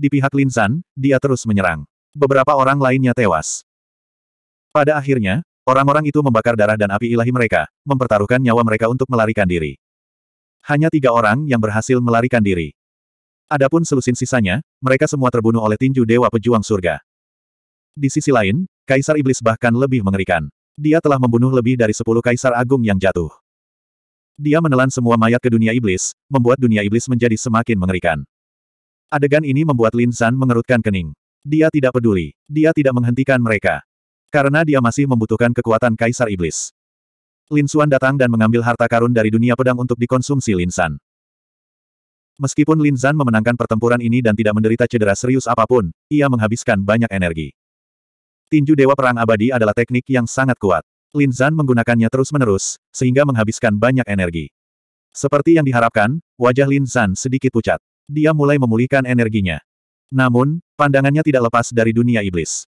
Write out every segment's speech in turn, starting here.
Di pihak Lin Zan, dia terus menyerang. Beberapa orang lainnya tewas. Pada akhirnya, orang-orang itu membakar darah dan api ilahi mereka, mempertaruhkan nyawa mereka untuk melarikan diri. Hanya tiga orang yang berhasil melarikan diri. Adapun selusin sisanya, mereka semua terbunuh oleh tinju Dewa Pejuang Surga. Di sisi lain, Kaisar Iblis bahkan lebih mengerikan. Dia telah membunuh lebih dari sepuluh Kaisar Agung yang jatuh. Dia menelan semua mayat ke dunia Iblis, membuat dunia Iblis menjadi semakin mengerikan. Adegan ini membuat Lin San mengerutkan kening. Dia tidak peduli. Dia tidak menghentikan mereka. Karena dia masih membutuhkan kekuatan Kaisar Iblis. Lin Xuan datang dan mengambil harta karun dari dunia pedang untuk dikonsumsi Lin San. Meskipun Lin San memenangkan pertempuran ini dan tidak menderita cedera serius apapun, ia menghabiskan banyak energi. Tinju Dewa Perang Abadi adalah teknik yang sangat kuat. Lin Zan menggunakannya terus-menerus, sehingga menghabiskan banyak energi. Seperti yang diharapkan, wajah Lin Zan sedikit pucat. Dia mulai memulihkan energinya. Namun, pandangannya tidak lepas dari dunia iblis.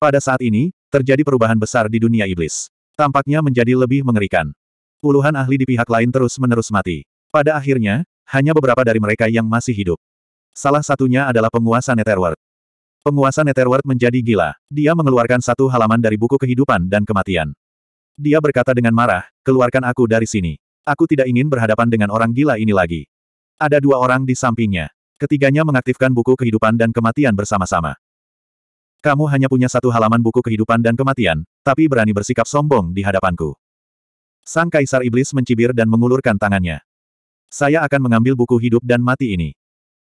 Pada saat ini, terjadi perubahan besar di dunia iblis. Tampaknya menjadi lebih mengerikan. Puluhan ahli di pihak lain terus-menerus mati. Pada akhirnya, hanya beberapa dari mereka yang masih hidup. Salah satunya adalah penguasa Netherworld. Penguasa Netherworld menjadi gila. Dia mengeluarkan satu halaman dari buku kehidupan dan kematian. Dia berkata dengan marah, keluarkan aku dari sini. Aku tidak ingin berhadapan dengan orang gila ini lagi. Ada dua orang di sampingnya. Ketiganya mengaktifkan buku kehidupan dan kematian bersama-sama. Kamu hanya punya satu halaman buku kehidupan dan kematian, tapi berani bersikap sombong di hadapanku. Sang Kaisar Iblis mencibir dan mengulurkan tangannya. Saya akan mengambil buku hidup dan mati ini.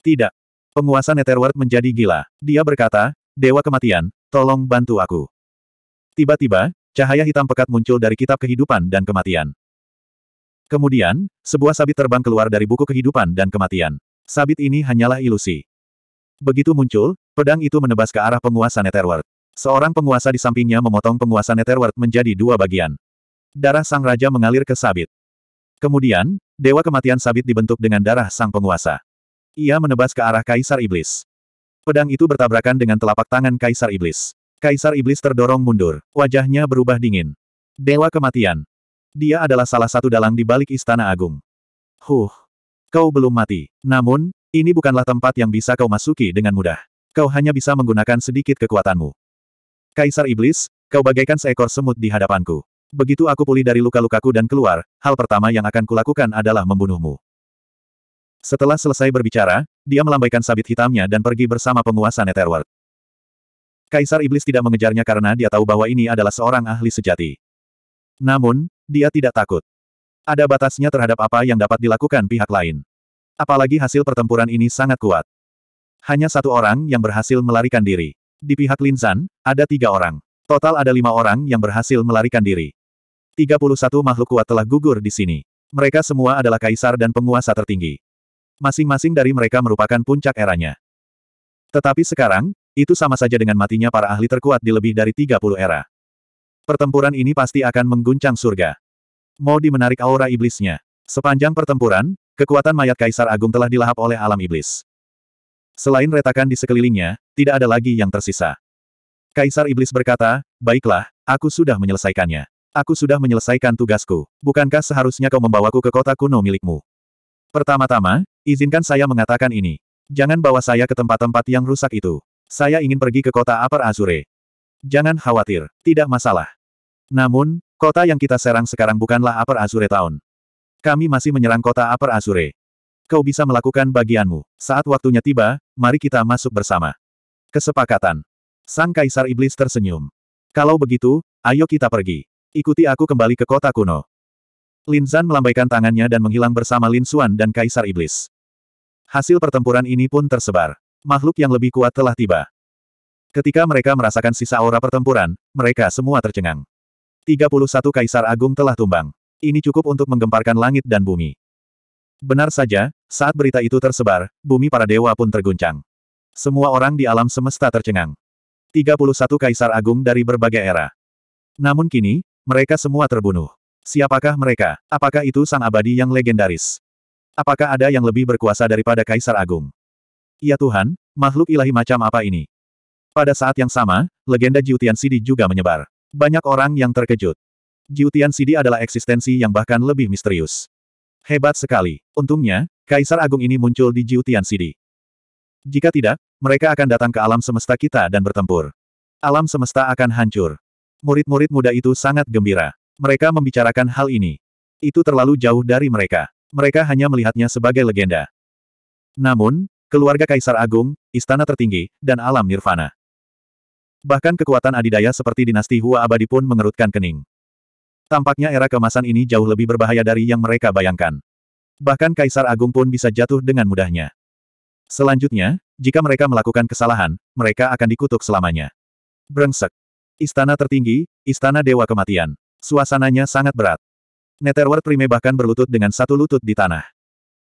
Tidak. Penguasa Netherworld menjadi gila. Dia berkata, Dewa Kematian, tolong bantu aku. Tiba-tiba, cahaya hitam pekat muncul dari kitab kehidupan dan kematian. Kemudian, sebuah sabit terbang keluar dari buku kehidupan dan kematian. Sabit ini hanyalah ilusi. Begitu muncul, pedang itu menebas ke arah penguasa Netherworld. Seorang penguasa di sampingnya memotong penguasa Netherworld menjadi dua bagian. Darah sang raja mengalir ke sabit. Kemudian, dewa kematian sabit dibentuk dengan darah sang penguasa. Ia menebas ke arah Kaisar Iblis. Pedang itu bertabrakan dengan telapak tangan Kaisar Iblis. Kaisar Iblis terdorong mundur, wajahnya berubah dingin. Dewa kematian, dia adalah salah satu dalang di balik Istana Agung. Huh, kau belum mati. Namun, ini bukanlah tempat yang bisa kau masuki dengan mudah. Kau hanya bisa menggunakan sedikit kekuatanmu. Kaisar Iblis, kau bagaikan seekor semut di hadapanku. Begitu aku pulih dari luka-lukaku dan keluar, hal pertama yang akan kulakukan adalah membunuhmu. Setelah selesai berbicara, dia melambaikan sabit hitamnya dan pergi bersama penguasa Netherworld. Kaisar Iblis tidak mengejarnya karena dia tahu bahwa ini adalah seorang ahli sejati. Namun, dia tidak takut. Ada batasnya terhadap apa yang dapat dilakukan pihak lain. Apalagi hasil pertempuran ini sangat kuat. Hanya satu orang yang berhasil melarikan diri. Di pihak Linzan, ada tiga orang. Total ada lima orang yang berhasil melarikan diri. 31 makhluk kuat telah gugur di sini. Mereka semua adalah kaisar dan penguasa tertinggi. Masing-masing dari mereka merupakan puncak eranya. Tetapi sekarang, itu sama saja dengan matinya para ahli terkuat di lebih dari 30 era. Pertempuran ini pasti akan mengguncang surga. Modi menarik aura iblisnya. Sepanjang pertempuran, kekuatan mayat Kaisar Agung telah dilahap oleh alam iblis. Selain retakan di sekelilingnya, tidak ada lagi yang tersisa. Kaisar Iblis berkata, Baiklah, aku sudah menyelesaikannya. Aku sudah menyelesaikan tugasku. Bukankah seharusnya kau membawaku ke kota kuno milikmu? Pertama-tama, izinkan saya mengatakan ini. Jangan bawa saya ke tempat-tempat yang rusak itu. Saya ingin pergi ke kota Upper Azure. Jangan khawatir, tidak masalah. Namun, kota yang kita serang sekarang bukanlah Upper Azure Town. Kami masih menyerang kota Upper Azure. Kau bisa melakukan bagianmu. Saat waktunya tiba, mari kita masuk bersama. Kesepakatan. Sang Kaisar Iblis tersenyum. Kalau begitu, ayo kita pergi. Ikuti aku kembali ke kota kuno. Lin Zan melambaikan tangannya dan menghilang bersama Lin Xuan dan Kaisar Iblis. Hasil pertempuran ini pun tersebar. Makhluk yang lebih kuat telah tiba. Ketika mereka merasakan sisa aura pertempuran, mereka semua tercengang. 31 Kaisar Agung telah tumbang. Ini cukup untuk menggemparkan langit dan bumi. Benar saja, saat berita itu tersebar, bumi para dewa pun terguncang. Semua orang di alam semesta tercengang. 31 Kaisar Agung dari berbagai era. Namun kini, mereka semua terbunuh. Siapakah mereka? Apakah itu sang abadi yang legendaris? Apakah ada yang lebih berkuasa daripada Kaisar Agung? Ya Tuhan, makhluk ilahi macam apa ini? Pada saat yang sama, legenda Jiutian Sidi juga menyebar. Banyak orang yang terkejut. Jiutian Sidi adalah eksistensi yang bahkan lebih misterius. Hebat sekali. Untungnya, Kaisar Agung ini muncul di Jiutian Sidi. Jika tidak, mereka akan datang ke alam semesta kita dan bertempur. Alam semesta akan hancur. Murid-murid muda itu sangat gembira. Mereka membicarakan hal ini. Itu terlalu jauh dari mereka. Mereka hanya melihatnya sebagai legenda. Namun, keluarga Kaisar Agung, istana tertinggi, dan alam nirvana. Bahkan kekuatan adidaya seperti dinasti Hua abadi pun mengerutkan kening. Tampaknya era kemasan ini jauh lebih berbahaya dari yang mereka bayangkan. Bahkan Kaisar Agung pun bisa jatuh dengan mudahnya. Selanjutnya, jika mereka melakukan kesalahan, mereka akan dikutuk selamanya. Brengsek. Istana tertinggi, Istana Dewa Kematian. Suasananya sangat berat. Netherworld Prime bahkan berlutut dengan satu lutut di tanah.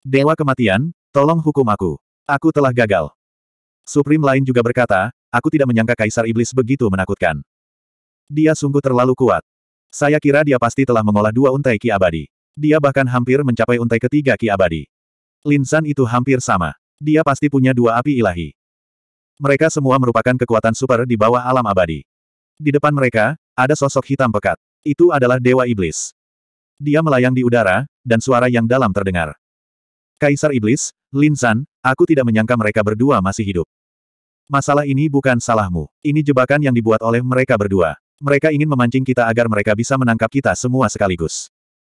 Dewa Kematian, tolong hukum aku. Aku telah gagal. Supreme lain juga berkata, Aku tidak menyangka Kaisar Iblis begitu menakutkan. Dia sungguh terlalu kuat. Saya kira dia pasti telah mengolah dua untai Ki Abadi. Dia bahkan hampir mencapai untai ketiga Ki Abadi. Linsan itu hampir sama. Dia pasti punya dua api ilahi. Mereka semua merupakan kekuatan super di bawah alam abadi. Di depan mereka, ada sosok hitam pekat. Itu adalah Dewa Iblis. Dia melayang di udara, dan suara yang dalam terdengar. Kaisar Iblis, Linsan, aku tidak menyangka mereka berdua masih hidup. Masalah ini bukan salahmu. Ini jebakan yang dibuat oleh mereka berdua. Mereka ingin memancing kita agar mereka bisa menangkap kita semua sekaligus.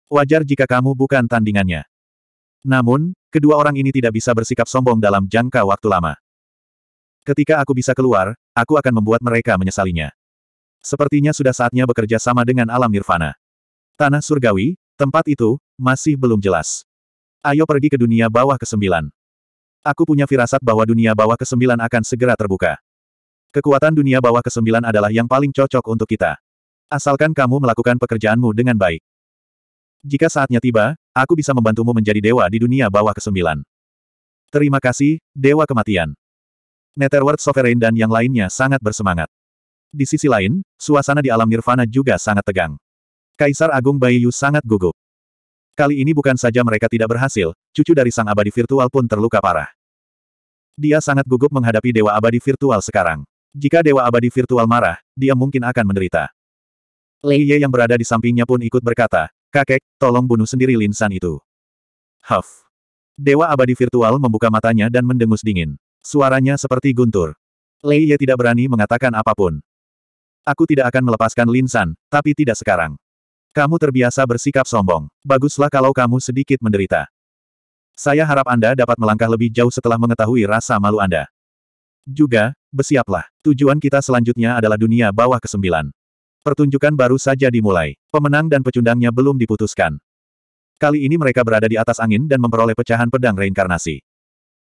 Wajar jika kamu bukan tandingannya. Namun, kedua orang ini tidak bisa bersikap sombong dalam jangka waktu lama. Ketika aku bisa keluar, aku akan membuat mereka menyesalinya. Sepertinya sudah saatnya bekerja sama dengan alam nirvana. Tanah surgawi, tempat itu, masih belum jelas. Ayo pergi ke dunia bawah ke sembilan. Aku punya firasat bahwa dunia bawah ke-9 akan segera terbuka. Kekuatan dunia bawah ke-9 adalah yang paling cocok untuk kita. Asalkan kamu melakukan pekerjaanmu dengan baik. Jika saatnya tiba, aku bisa membantumu menjadi dewa di dunia bawah ke-9. Terima kasih, Dewa Kematian. Netherworld Sovereign dan yang lainnya sangat bersemangat. Di sisi lain, suasana di alam nirvana juga sangat tegang. Kaisar Agung Baiyu sangat gugup. Kali ini bukan saja mereka tidak berhasil, cucu dari sang abadi virtual pun terluka parah. Dia sangat gugup menghadapi Dewa Abadi Virtual sekarang. Jika Dewa Abadi Virtual marah, dia mungkin akan menderita. Lei Ye yang berada di sampingnya pun ikut berkata, Kakek, tolong bunuh sendiri Linsan itu. Huff. Dewa Abadi Virtual membuka matanya dan mendengus dingin. Suaranya seperti guntur. Lei Ye tidak berani mengatakan apapun. Aku tidak akan melepaskan Linsan, tapi tidak sekarang. Kamu terbiasa bersikap sombong. Baguslah kalau kamu sedikit menderita. Saya harap Anda dapat melangkah lebih jauh setelah mengetahui rasa malu Anda. Juga, bersiaplah. Tujuan kita selanjutnya adalah dunia bawah kesembilan. Pertunjukan baru saja dimulai. Pemenang dan pecundangnya belum diputuskan. Kali ini mereka berada di atas angin dan memperoleh pecahan pedang reinkarnasi.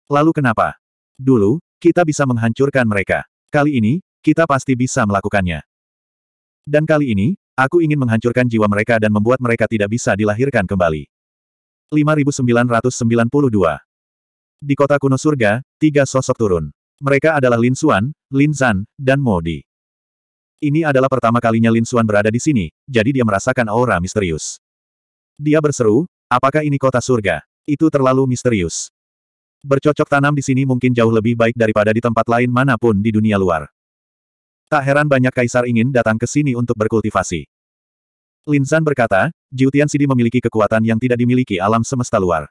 Lalu kenapa? Dulu, kita bisa menghancurkan mereka. Kali ini, kita pasti bisa melakukannya. Dan kali ini, aku ingin menghancurkan jiwa mereka dan membuat mereka tidak bisa dilahirkan kembali. 5992. Di kota kuno surga, tiga sosok turun. Mereka adalah Lin Xuan, Lin Zan, dan Mo Di. Ini adalah pertama kalinya Lin Xuan berada di sini, jadi dia merasakan aura misterius. Dia berseru, apakah ini kota surga? Itu terlalu misterius. Bercocok tanam di sini mungkin jauh lebih baik daripada di tempat lain manapun di dunia luar. Tak heran banyak kaisar ingin datang ke sini untuk berkultivasi. Linsan berkata, Jiutian Sidi memiliki kekuatan yang tidak dimiliki alam semesta luar.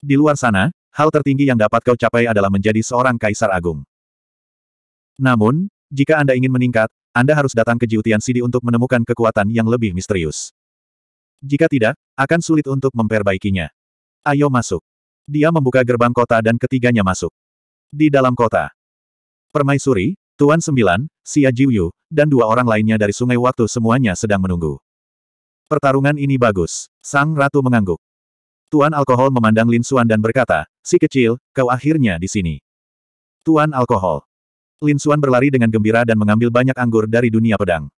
Di luar sana, hal tertinggi yang dapat kau capai adalah menjadi seorang kaisar agung. Namun, jika Anda ingin meningkat, Anda harus datang ke Jiutian Sidi untuk menemukan kekuatan yang lebih misterius. Jika tidak, akan sulit untuk memperbaikinya. Ayo masuk. Dia membuka gerbang kota dan ketiganya masuk. Di dalam kota. Permaisuri, Tuan Sembilan, Xia Jiuyu, dan dua orang lainnya dari Sungai Watu semuanya sedang menunggu. Pertarungan ini bagus. Sang Ratu mengangguk. Tuan Alkohol memandang Lin Xuan dan berkata, si kecil, kau akhirnya di sini. Tuan Alkohol. Lin Xuan berlari dengan gembira dan mengambil banyak anggur dari dunia pedang.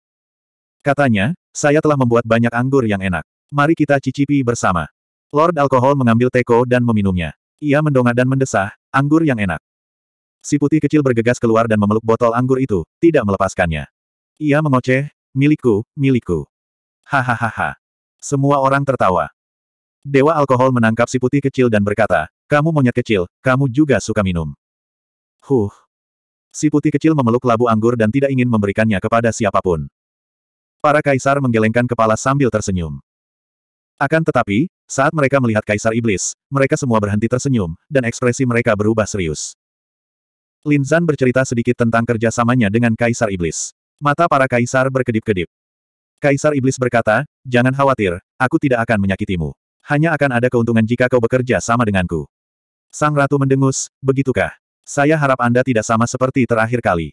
Katanya, saya telah membuat banyak anggur yang enak. Mari kita cicipi bersama. Lord Alkohol mengambil teko dan meminumnya. Ia mendongak dan mendesah, anggur yang enak. Si putih kecil bergegas keluar dan memeluk botol anggur itu, tidak melepaskannya. Ia mengoceh, milikku, milikku. Hahaha. Semua orang tertawa. Dewa alkohol menangkap si putih kecil dan berkata, kamu monyet kecil, kamu juga suka minum. Huh. Si putih kecil memeluk labu anggur dan tidak ingin memberikannya kepada siapapun. Para kaisar menggelengkan kepala sambil tersenyum. Akan tetapi, saat mereka melihat kaisar iblis, mereka semua berhenti tersenyum, dan ekspresi mereka berubah serius. Lin Zan bercerita sedikit tentang kerjasamanya dengan Kaisar Iblis. Mata para kaisar berkedip-kedip. Kaisar Iblis berkata, jangan khawatir, aku tidak akan menyakitimu. Hanya akan ada keuntungan jika kau bekerja sama denganku. Sang Ratu mendengus, begitukah? Saya harap Anda tidak sama seperti terakhir kali.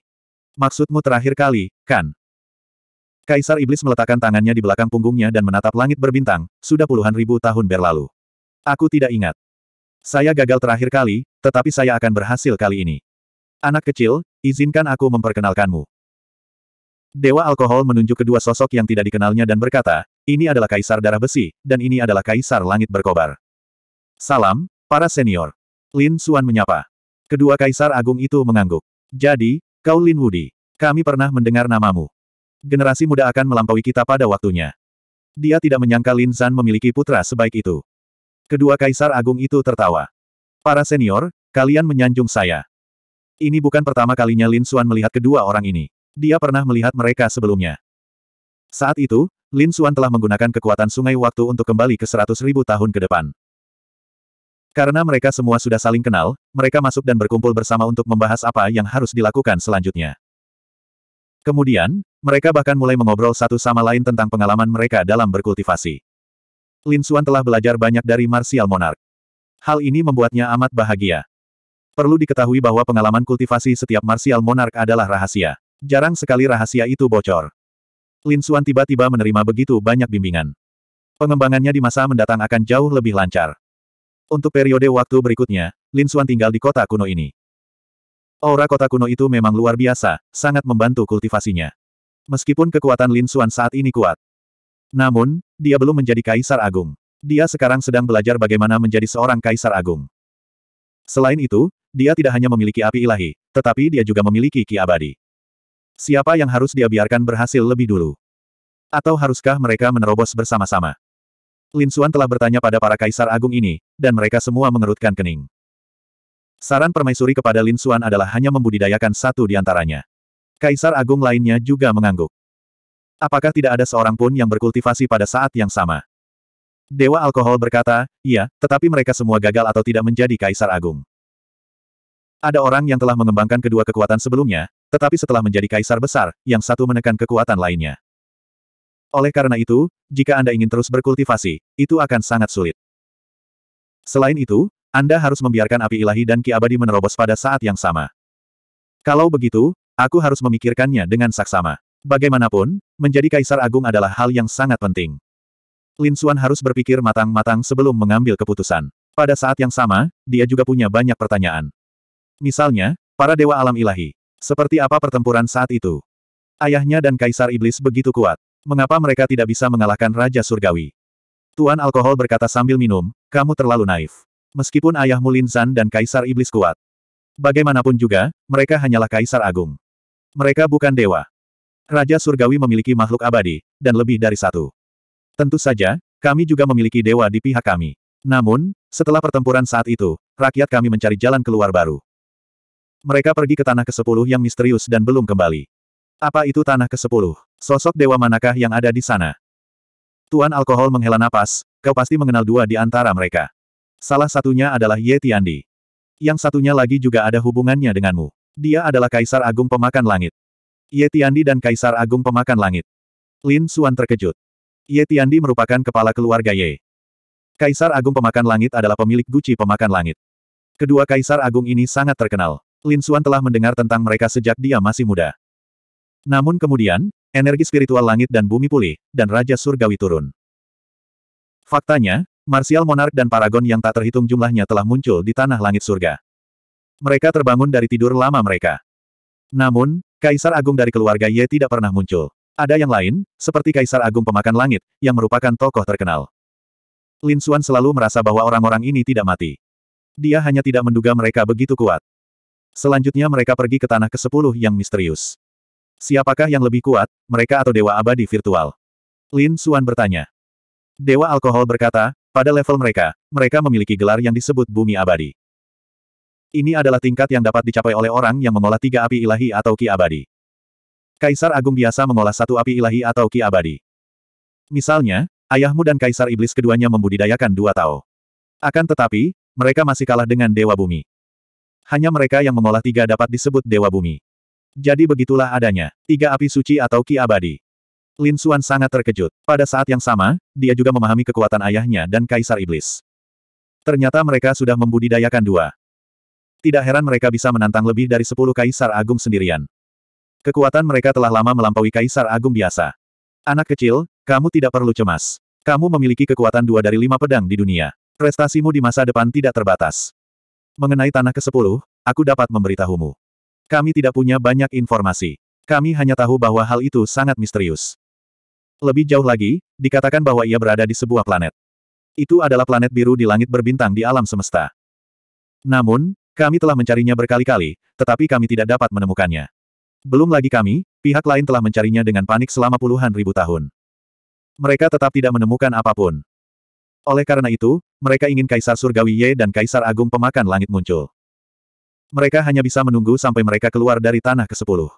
Maksudmu terakhir kali, kan? Kaisar Iblis meletakkan tangannya di belakang punggungnya dan menatap langit berbintang, sudah puluhan ribu tahun berlalu. Aku tidak ingat. Saya gagal terakhir kali, tetapi saya akan berhasil kali ini. Anak kecil, izinkan aku memperkenalkanmu. Dewa alkohol menunjuk kedua sosok yang tidak dikenalnya dan berkata, ini adalah kaisar darah besi, dan ini adalah kaisar langit berkobar. Salam, para senior. Lin Suan menyapa. Kedua kaisar agung itu mengangguk. Jadi, kau Lin Wudi. Kami pernah mendengar namamu. Generasi muda akan melampaui kita pada waktunya. Dia tidak menyangka Lin San memiliki putra sebaik itu. Kedua kaisar agung itu tertawa. Para senior, kalian menyanjung saya. Ini bukan pertama kalinya Lin Xuan melihat kedua orang ini. Dia pernah melihat mereka sebelumnya. Saat itu, Lin Xuan telah menggunakan kekuatan sungai waktu untuk kembali ke seratus ribu tahun ke depan. Karena mereka semua sudah saling kenal, mereka masuk dan berkumpul bersama untuk membahas apa yang harus dilakukan selanjutnya. Kemudian, mereka bahkan mulai mengobrol satu sama lain tentang pengalaman mereka dalam berkultivasi. Lin Xuan telah belajar banyak dari Martial Monarch. Hal ini membuatnya amat bahagia. Perlu diketahui bahwa pengalaman kultivasi setiap martial monark adalah rahasia. Jarang sekali rahasia itu bocor. Lin Xuan tiba-tiba menerima begitu banyak bimbingan. Pengembangannya di masa mendatang akan jauh lebih lancar. Untuk periode waktu berikutnya, Lin Xuan tinggal di kota kuno ini. Aura kota kuno itu memang luar biasa, sangat membantu kultivasinya. Meskipun kekuatan Lin Xuan saat ini kuat. Namun, dia belum menjadi Kaisar Agung. Dia sekarang sedang belajar bagaimana menjadi seorang Kaisar Agung. Selain itu, dia tidak hanya memiliki api ilahi, tetapi dia juga memiliki ki abadi. Siapa yang harus dia biarkan berhasil lebih dulu? Atau haruskah mereka menerobos bersama-sama? Lin Xuan telah bertanya pada para kaisar agung ini, dan mereka semua mengerutkan kening. Saran permaisuri kepada Lin Xuan adalah hanya membudidayakan satu di antaranya. Kaisar agung lainnya juga mengangguk. Apakah tidak ada seorang pun yang berkultivasi pada saat yang sama? Dewa Alkohol berkata, iya, tetapi mereka semua gagal atau tidak menjadi kaisar agung. Ada orang yang telah mengembangkan kedua kekuatan sebelumnya, tetapi setelah menjadi kaisar besar, yang satu menekan kekuatan lainnya. Oleh karena itu, jika Anda ingin terus berkultivasi, itu akan sangat sulit. Selain itu, Anda harus membiarkan api ilahi dan ki abadi menerobos pada saat yang sama. Kalau begitu, aku harus memikirkannya dengan saksama. Bagaimanapun, menjadi kaisar agung adalah hal yang sangat penting. Lin Suan harus berpikir matang-matang sebelum mengambil keputusan. Pada saat yang sama, dia juga punya banyak pertanyaan. Misalnya, para dewa alam ilahi. Seperti apa pertempuran saat itu? Ayahnya dan Kaisar Iblis begitu kuat. Mengapa mereka tidak bisa mengalahkan Raja Surgawi? Tuan Alkohol berkata sambil minum, kamu terlalu naif. Meskipun ayahmu Lin Zan dan Kaisar Iblis kuat. Bagaimanapun juga, mereka hanyalah Kaisar Agung. Mereka bukan dewa. Raja Surgawi memiliki makhluk abadi, dan lebih dari satu. Tentu saja, kami juga memiliki dewa di pihak kami. Namun, setelah pertempuran saat itu, rakyat kami mencari jalan keluar baru. Mereka pergi ke tanah ke-10 yang misterius dan belum kembali. Apa itu tanah ke-10? Sosok dewa manakah yang ada di sana? Tuan Alkohol menghela napas, kau pasti mengenal dua di antara mereka. Salah satunya adalah Ye Tiandi. Yang satunya lagi juga ada hubungannya denganmu. Dia adalah Kaisar Agung Pemakan Langit. Ye Tiandi dan Kaisar Agung Pemakan Langit. Lin Suan terkejut. Ye Tiandi merupakan kepala keluarga Ye. Kaisar Agung Pemakan Langit adalah pemilik Guci Pemakan Langit. Kedua Kaisar Agung ini sangat terkenal. Lin Suan telah mendengar tentang mereka sejak dia masih muda. Namun kemudian, energi spiritual langit dan bumi pulih, dan Raja Surgawi turun. Faktanya, Marsial Monark dan Paragon yang tak terhitung jumlahnya telah muncul di tanah langit surga. Mereka terbangun dari tidur lama mereka. Namun, Kaisar Agung dari keluarga Ye tidak pernah muncul. Ada yang lain, seperti Kaisar Agung Pemakan Langit, yang merupakan tokoh terkenal. Lin Suan selalu merasa bahwa orang-orang ini tidak mati. Dia hanya tidak menduga mereka begitu kuat. Selanjutnya mereka pergi ke tanah ke-10 yang misterius. Siapakah yang lebih kuat, mereka atau Dewa Abadi Virtual? Lin Suan bertanya. Dewa Alkohol berkata, pada level mereka, mereka memiliki gelar yang disebut Bumi Abadi. Ini adalah tingkat yang dapat dicapai oleh orang yang mengolah tiga api ilahi atau ki abadi. Kaisar Agung biasa mengolah satu api ilahi atau ki abadi. Misalnya, ayahmu dan Kaisar Iblis keduanya membudidayakan dua tao. Akan tetapi, mereka masih kalah dengan Dewa Bumi hanya mereka yang mengolah tiga dapat disebut Dewa Bumi. Jadi begitulah adanya, tiga api suci atau ki abadi. Lin Xuan sangat terkejut. Pada saat yang sama, dia juga memahami kekuatan ayahnya dan Kaisar Iblis. Ternyata mereka sudah membudidayakan dua. Tidak heran mereka bisa menantang lebih dari sepuluh Kaisar Agung sendirian. Kekuatan mereka telah lama melampaui Kaisar Agung biasa. Anak kecil, kamu tidak perlu cemas. Kamu memiliki kekuatan dua dari lima pedang di dunia. Prestasimu di masa depan tidak terbatas. Mengenai tanah ke-10, aku dapat memberitahumu. Kami tidak punya banyak informasi. Kami hanya tahu bahwa hal itu sangat misterius. Lebih jauh lagi, dikatakan bahwa ia berada di sebuah planet. Itu adalah planet biru di langit berbintang di alam semesta. Namun, kami telah mencarinya berkali-kali, tetapi kami tidak dapat menemukannya. Belum lagi kami, pihak lain telah mencarinya dengan panik selama puluhan ribu tahun. Mereka tetap tidak menemukan apapun. Oleh karena itu, mereka ingin Kaisar Surgawi Ye dan Kaisar Agung Pemakan Langit muncul. Mereka hanya bisa menunggu sampai mereka keluar dari tanah ke-10.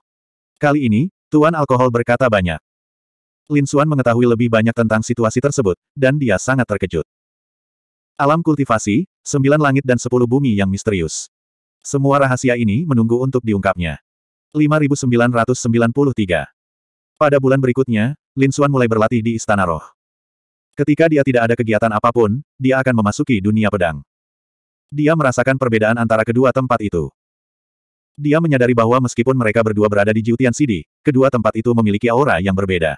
Kali ini, Tuan Alkohol berkata banyak. Lin Xuan mengetahui lebih banyak tentang situasi tersebut, dan dia sangat terkejut. Alam kultivasi, sembilan langit dan sepuluh bumi yang misterius. Semua rahasia ini menunggu untuk diungkapnya. 5993 Pada bulan berikutnya, Lin Xuan mulai berlatih di Istana Roh. Ketika dia tidak ada kegiatan apapun, dia akan memasuki dunia pedang. Dia merasakan perbedaan antara kedua tempat itu. Dia menyadari bahwa meskipun mereka berdua berada di Jiutian City, kedua tempat itu memiliki aura yang berbeda.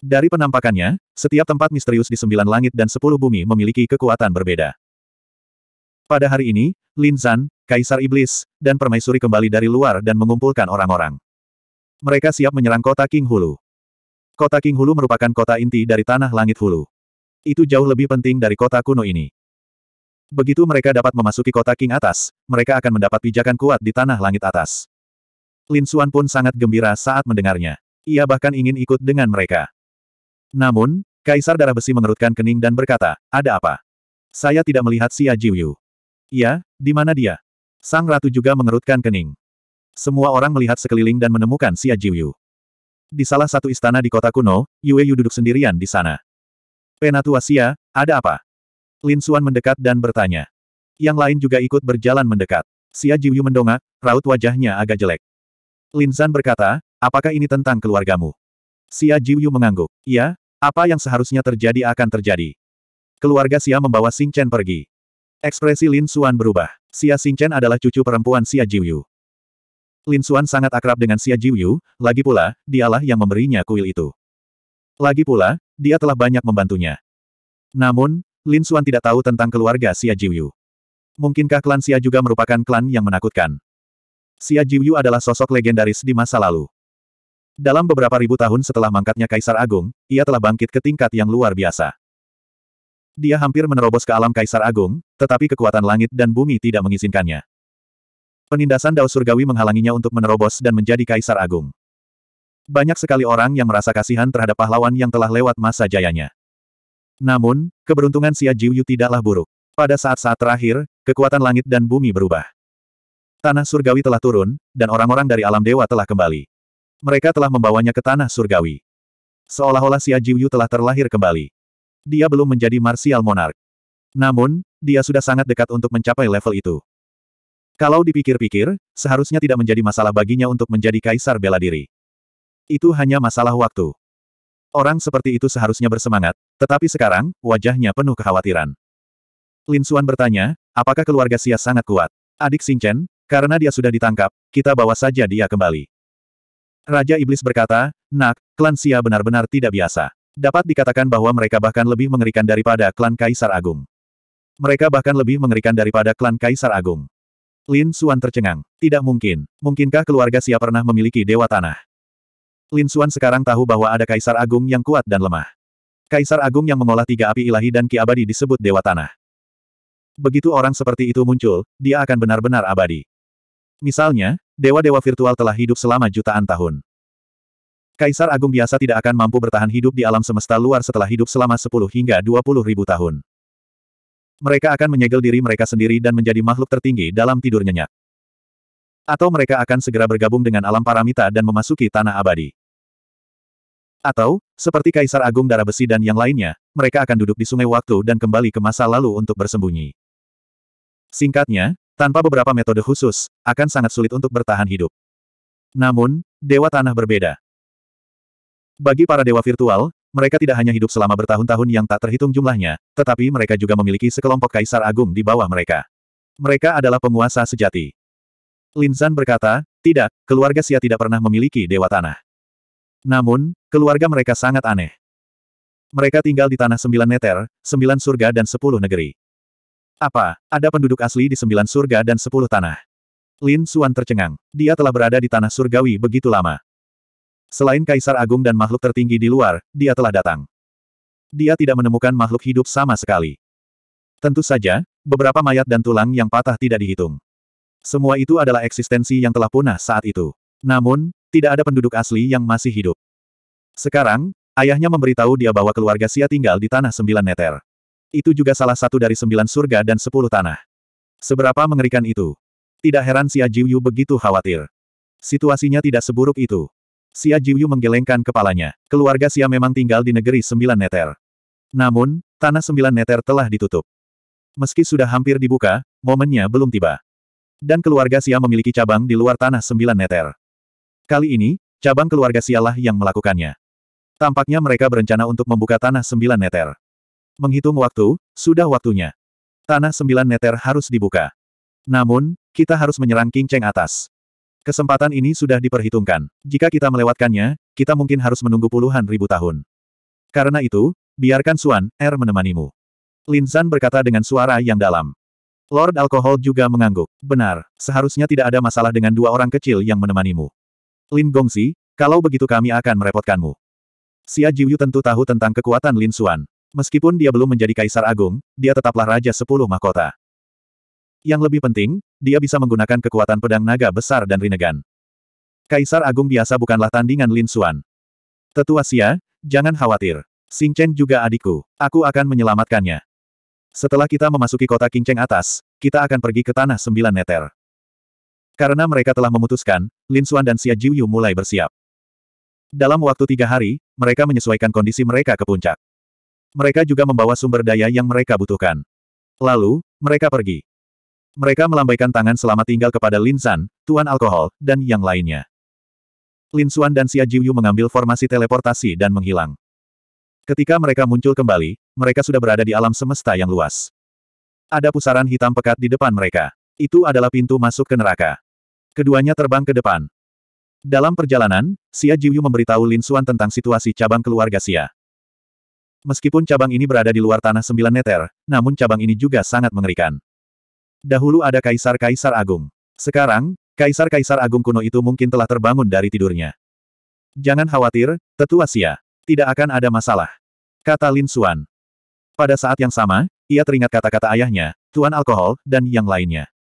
Dari penampakannya, setiap tempat misterius di sembilan langit dan sepuluh bumi memiliki kekuatan berbeda. Pada hari ini, Lin Zan, Kaisar Iblis, dan Permaisuri kembali dari luar dan mengumpulkan orang-orang. Mereka siap menyerang kota King Hulu. Kota King Hulu merupakan kota inti dari Tanah Langit Hulu. Itu jauh lebih penting dari kota kuno ini. Begitu mereka dapat memasuki kota King atas, mereka akan mendapat pijakan kuat di Tanah Langit atas. Lin Xuan pun sangat gembira saat mendengarnya. Ia bahkan ingin ikut dengan mereka. Namun, Kaisar Darah Besi mengerutkan kening dan berkata, ada apa? Saya tidak melihat Xia Jiuyu. Ya, di mana dia? Sang Ratu juga mengerutkan kening. Semua orang melihat sekeliling dan menemukan Xia Jiuyu. Di salah satu istana di kota kuno, Yue Yu duduk sendirian di sana. Penatua Sia, ada apa? Lin Xuan mendekat dan bertanya. Yang lain juga ikut berjalan mendekat. Xia Jiu mendongak, raut wajahnya agak jelek. Lin Zan berkata, apakah ini tentang keluargamu? Xia Jiu mengangguk. Ya, apa yang seharusnya terjadi akan terjadi. Keluarga Sia membawa Xing Chen pergi. Ekspresi Lin Xuan berubah. Sia Xia Chen adalah cucu perempuan Sia Xia Jiuyu. Lin Xuan sangat akrab dengan Xia Jiuyu, lagi pula, dialah yang memberinya kuil itu. Lagi pula, dia telah banyak membantunya. Namun, Lin Xuan tidak tahu tentang keluarga Xia Jiuyu. Mungkinkah klan Xia juga merupakan klan yang menakutkan? Xia Jiuyu adalah sosok legendaris di masa lalu. Dalam beberapa ribu tahun setelah mangkatnya Kaisar Agung, ia telah bangkit ke tingkat yang luar biasa. Dia hampir menerobos ke alam Kaisar Agung, tetapi kekuatan langit dan bumi tidak mengizinkannya. Penindasan Dao Surgawi menghalanginya untuk menerobos dan menjadi Kaisar Agung. Banyak sekali orang yang merasa kasihan terhadap pahlawan yang telah lewat masa jayanya. Namun, keberuntungan Xia Jiuyu tidaklah buruk. Pada saat-saat terakhir, kekuatan langit dan bumi berubah. Tanah surgawi telah turun, dan orang-orang dari alam dewa telah kembali. Mereka telah membawanya ke tanah surgawi. Seolah-olah Xia Jiuyu telah terlahir kembali. Dia belum menjadi Martial Monarch. Namun, dia sudah sangat dekat untuk mencapai level itu. Kalau dipikir-pikir, seharusnya tidak menjadi masalah baginya untuk menjadi kaisar bela diri. Itu hanya masalah waktu. Orang seperti itu seharusnya bersemangat, tetapi sekarang, wajahnya penuh kekhawatiran. Lin Xuan bertanya, apakah keluarga Sia sangat kuat? Adik Chen, karena dia sudah ditangkap, kita bawa saja dia kembali. Raja Iblis berkata, Nak, klan Sia benar-benar tidak biasa. Dapat dikatakan bahwa mereka bahkan lebih mengerikan daripada klan Kaisar Agung. Mereka bahkan lebih mengerikan daripada klan Kaisar Agung. Lin Suan tercengang. Tidak mungkin. Mungkinkah keluarga Xia pernah memiliki dewa tanah? Lin Suan sekarang tahu bahwa ada kaisar agung yang kuat dan lemah. Kaisar agung yang mengolah tiga api ilahi dan ki abadi disebut dewa tanah. Begitu orang seperti itu muncul, dia akan benar-benar abadi. Misalnya, dewa-dewa virtual telah hidup selama jutaan tahun. Kaisar agung biasa tidak akan mampu bertahan hidup di alam semesta luar setelah hidup selama 10 hingga 20 ribu tahun. Mereka akan menyegel diri mereka sendiri dan menjadi makhluk tertinggi dalam tidur nyenyak. Atau mereka akan segera bergabung dengan alam paramita dan memasuki tanah abadi. Atau, seperti Kaisar Agung Darah Besi dan yang lainnya, mereka akan duduk di sungai waktu dan kembali ke masa lalu untuk bersembunyi. Singkatnya, tanpa beberapa metode khusus, akan sangat sulit untuk bertahan hidup. Namun, Dewa Tanah berbeda. Bagi para dewa virtual, mereka tidak hanya hidup selama bertahun-tahun yang tak terhitung jumlahnya, tetapi mereka juga memiliki sekelompok kaisar agung di bawah mereka. Mereka adalah penguasa sejati. Lin Zan berkata, tidak, keluarga Xia tidak pernah memiliki dewa tanah. Namun, keluarga mereka sangat aneh. Mereka tinggal di tanah sembilan neter, sembilan surga dan sepuluh negeri. Apa, ada penduduk asli di sembilan surga dan sepuluh tanah? Lin Suan tercengang. Dia telah berada di tanah surgawi begitu lama. Selain Kaisar Agung dan makhluk tertinggi di luar, dia telah datang. Dia tidak menemukan makhluk hidup sama sekali. Tentu saja, beberapa mayat dan tulang yang patah tidak dihitung. Semua itu adalah eksistensi yang telah punah saat itu. Namun, tidak ada penduduk asli yang masih hidup. Sekarang, ayahnya memberitahu dia bahwa keluarga Sia tinggal di tanah sembilan neter. Itu juga salah satu dari sembilan surga dan sepuluh tanah. Seberapa mengerikan itu? Tidak heran sia Jiuyu begitu khawatir. Situasinya tidak seburuk itu. Xia Jiuyu menggelengkan kepalanya. Keluarga Xia memang tinggal di negeri sembilan neter. Namun, tanah sembilan neter telah ditutup. Meski sudah hampir dibuka, momennya belum tiba. Dan keluarga Xia memiliki cabang di luar tanah sembilan neter. Kali ini, cabang keluarga Xia lah yang melakukannya. Tampaknya mereka berencana untuk membuka tanah sembilan neter. Menghitung waktu, sudah waktunya. Tanah sembilan neter harus dibuka. Namun, kita harus menyerang King Cheng atas. Kesempatan ini sudah diperhitungkan. Jika kita melewatkannya, kita mungkin harus menunggu puluhan ribu tahun. Karena itu, biarkan Suan Er menemanimu. Lin Zan berkata dengan suara yang dalam. Lord Alkohol juga mengangguk. Benar, seharusnya tidak ada masalah dengan dua orang kecil yang menemanimu. Lin Gongsi, kalau begitu kami akan merepotkanmu. Xia Jiuyu tentu tahu tentang kekuatan Lin Suan. Meskipun dia belum menjadi kaisar agung, dia tetaplah raja sepuluh mahkota. Yang lebih penting, dia bisa menggunakan kekuatan pedang naga besar dan Rinnegan. Kaisar Agung biasa bukanlah tandingan Lin Xuan. Tetua Xia, jangan khawatir. Xing Chen juga adikku. Aku akan menyelamatkannya. Setelah kita memasuki kota Cheng atas, kita akan pergi ke tanah sembilan neter. Karena mereka telah memutuskan, Lin Xuan dan Xia Jiuyu mulai bersiap. Dalam waktu tiga hari, mereka menyesuaikan kondisi mereka ke puncak. Mereka juga membawa sumber daya yang mereka butuhkan. Lalu, mereka pergi. Mereka melambaikan tangan selama tinggal kepada Lin San, Tuan Alkohol, dan yang lainnya. Lin Xuan dan Xia Jiuyu mengambil formasi teleportasi dan menghilang. Ketika mereka muncul kembali, mereka sudah berada di alam semesta yang luas. Ada pusaran hitam pekat di depan mereka. Itu adalah pintu masuk ke neraka. Keduanya terbang ke depan. Dalam perjalanan, Xia Jiuyu memberitahu Lin Xuan tentang situasi cabang keluarga Xia. Meskipun cabang ini berada di luar tanah sembilan meter, namun cabang ini juga sangat mengerikan. Dahulu ada kaisar-kaisar agung. Sekarang, kaisar-kaisar agung kuno itu mungkin telah terbangun dari tidurnya. Jangan khawatir, tetua Sia. Tidak akan ada masalah. Kata Lin Suan. Pada saat yang sama, ia teringat kata-kata ayahnya, Tuan Alkohol, dan yang lainnya.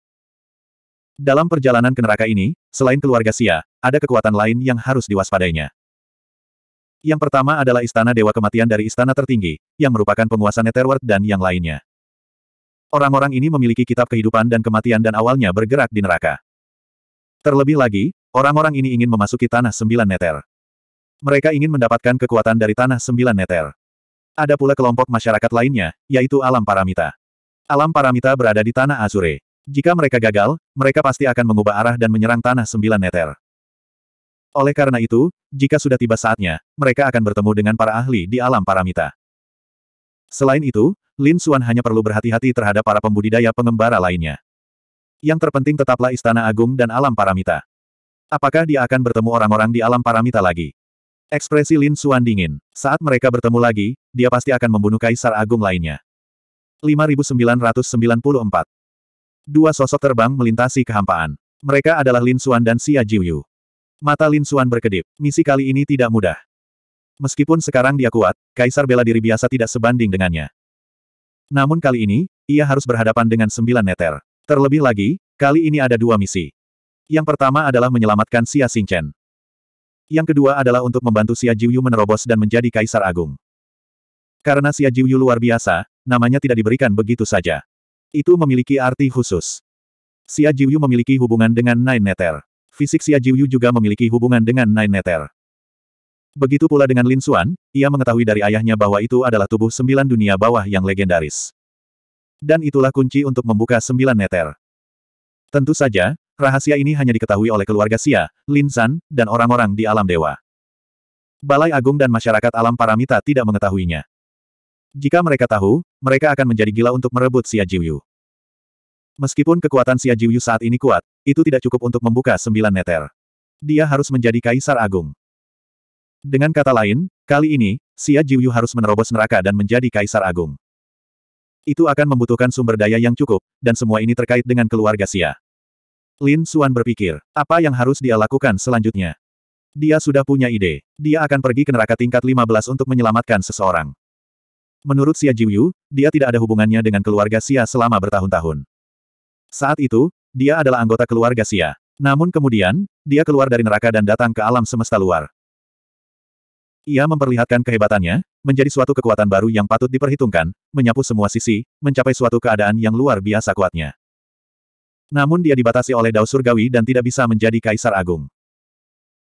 Dalam perjalanan ke neraka ini, selain keluarga Sia, ada kekuatan lain yang harus diwaspadainya. Yang pertama adalah Istana Dewa Kematian dari Istana Tertinggi, yang merupakan penguasa Netherworld dan yang lainnya. Orang-orang ini memiliki kitab kehidupan dan kematian dan awalnya bergerak di neraka. Terlebih lagi, orang-orang ini ingin memasuki tanah sembilan neter. Mereka ingin mendapatkan kekuatan dari tanah sembilan neter. Ada pula kelompok masyarakat lainnya, yaitu alam paramita. Alam paramita berada di tanah Azure. Jika mereka gagal, mereka pasti akan mengubah arah dan menyerang tanah sembilan neter. Oleh karena itu, jika sudah tiba saatnya, mereka akan bertemu dengan para ahli di alam paramita. Selain itu, Lin Xuan hanya perlu berhati-hati terhadap para pembudidaya pengembara lainnya. Yang terpenting tetaplah Istana Agung dan Alam Paramita. Apakah dia akan bertemu orang-orang di Alam Paramita lagi? Ekspresi Lin Xuan dingin. Saat mereka bertemu lagi, dia pasti akan membunuh Kaisar Agung lainnya. 5994 Dua sosok terbang melintasi kehampaan. Mereka adalah Lin Xuan dan Xia Jiuyu. Mata Lin Xuan berkedip. Misi kali ini tidak mudah. Meskipun sekarang dia kuat, Kaisar bela diri biasa tidak sebanding dengannya. Namun kali ini, ia harus berhadapan dengan sembilan neter. Terlebih lagi, kali ini ada dua misi. Yang pertama adalah menyelamatkan Xia Xingchen. Yang kedua adalah untuk membantu Xia Jiuyu menerobos dan menjadi Kaisar Agung. Karena Xia Jiuyu luar biasa, namanya tidak diberikan begitu saja. Itu memiliki arti khusus. Xia Jiuyu memiliki hubungan dengan Nine Neter. Fisik Xia Jiuyu juga memiliki hubungan dengan Nine Neter. Begitu pula dengan Lin Xuan, ia mengetahui dari ayahnya bahwa itu adalah tubuh sembilan dunia bawah yang legendaris. Dan itulah kunci untuk membuka sembilan neter. Tentu saja, rahasia ini hanya diketahui oleh keluarga Xia, Lin San, dan orang-orang di alam dewa. Balai Agung dan masyarakat alam paramita tidak mengetahuinya. Jika mereka tahu, mereka akan menjadi gila untuk merebut Xia Jiuyu. Meskipun kekuatan Xia Jiuyu saat ini kuat, itu tidak cukup untuk membuka sembilan neter. Dia harus menjadi kaisar agung. Dengan kata lain, kali ini, Xia Jiuyu harus menerobos neraka dan menjadi kaisar agung. Itu akan membutuhkan sumber daya yang cukup, dan semua ini terkait dengan keluarga Xia. Lin Xuan berpikir, apa yang harus dia lakukan selanjutnya? Dia sudah punya ide. Dia akan pergi ke neraka tingkat 15 untuk menyelamatkan seseorang. Menurut Xia Jiuyu, dia tidak ada hubungannya dengan keluarga Xia selama bertahun-tahun. Saat itu, dia adalah anggota keluarga Xia. Namun kemudian, dia keluar dari neraka dan datang ke alam semesta luar. Ia memperlihatkan kehebatannya, menjadi suatu kekuatan baru yang patut diperhitungkan, menyapu semua sisi, mencapai suatu keadaan yang luar biasa kuatnya. Namun dia dibatasi oleh Dao Surgawi dan tidak bisa menjadi Kaisar Agung.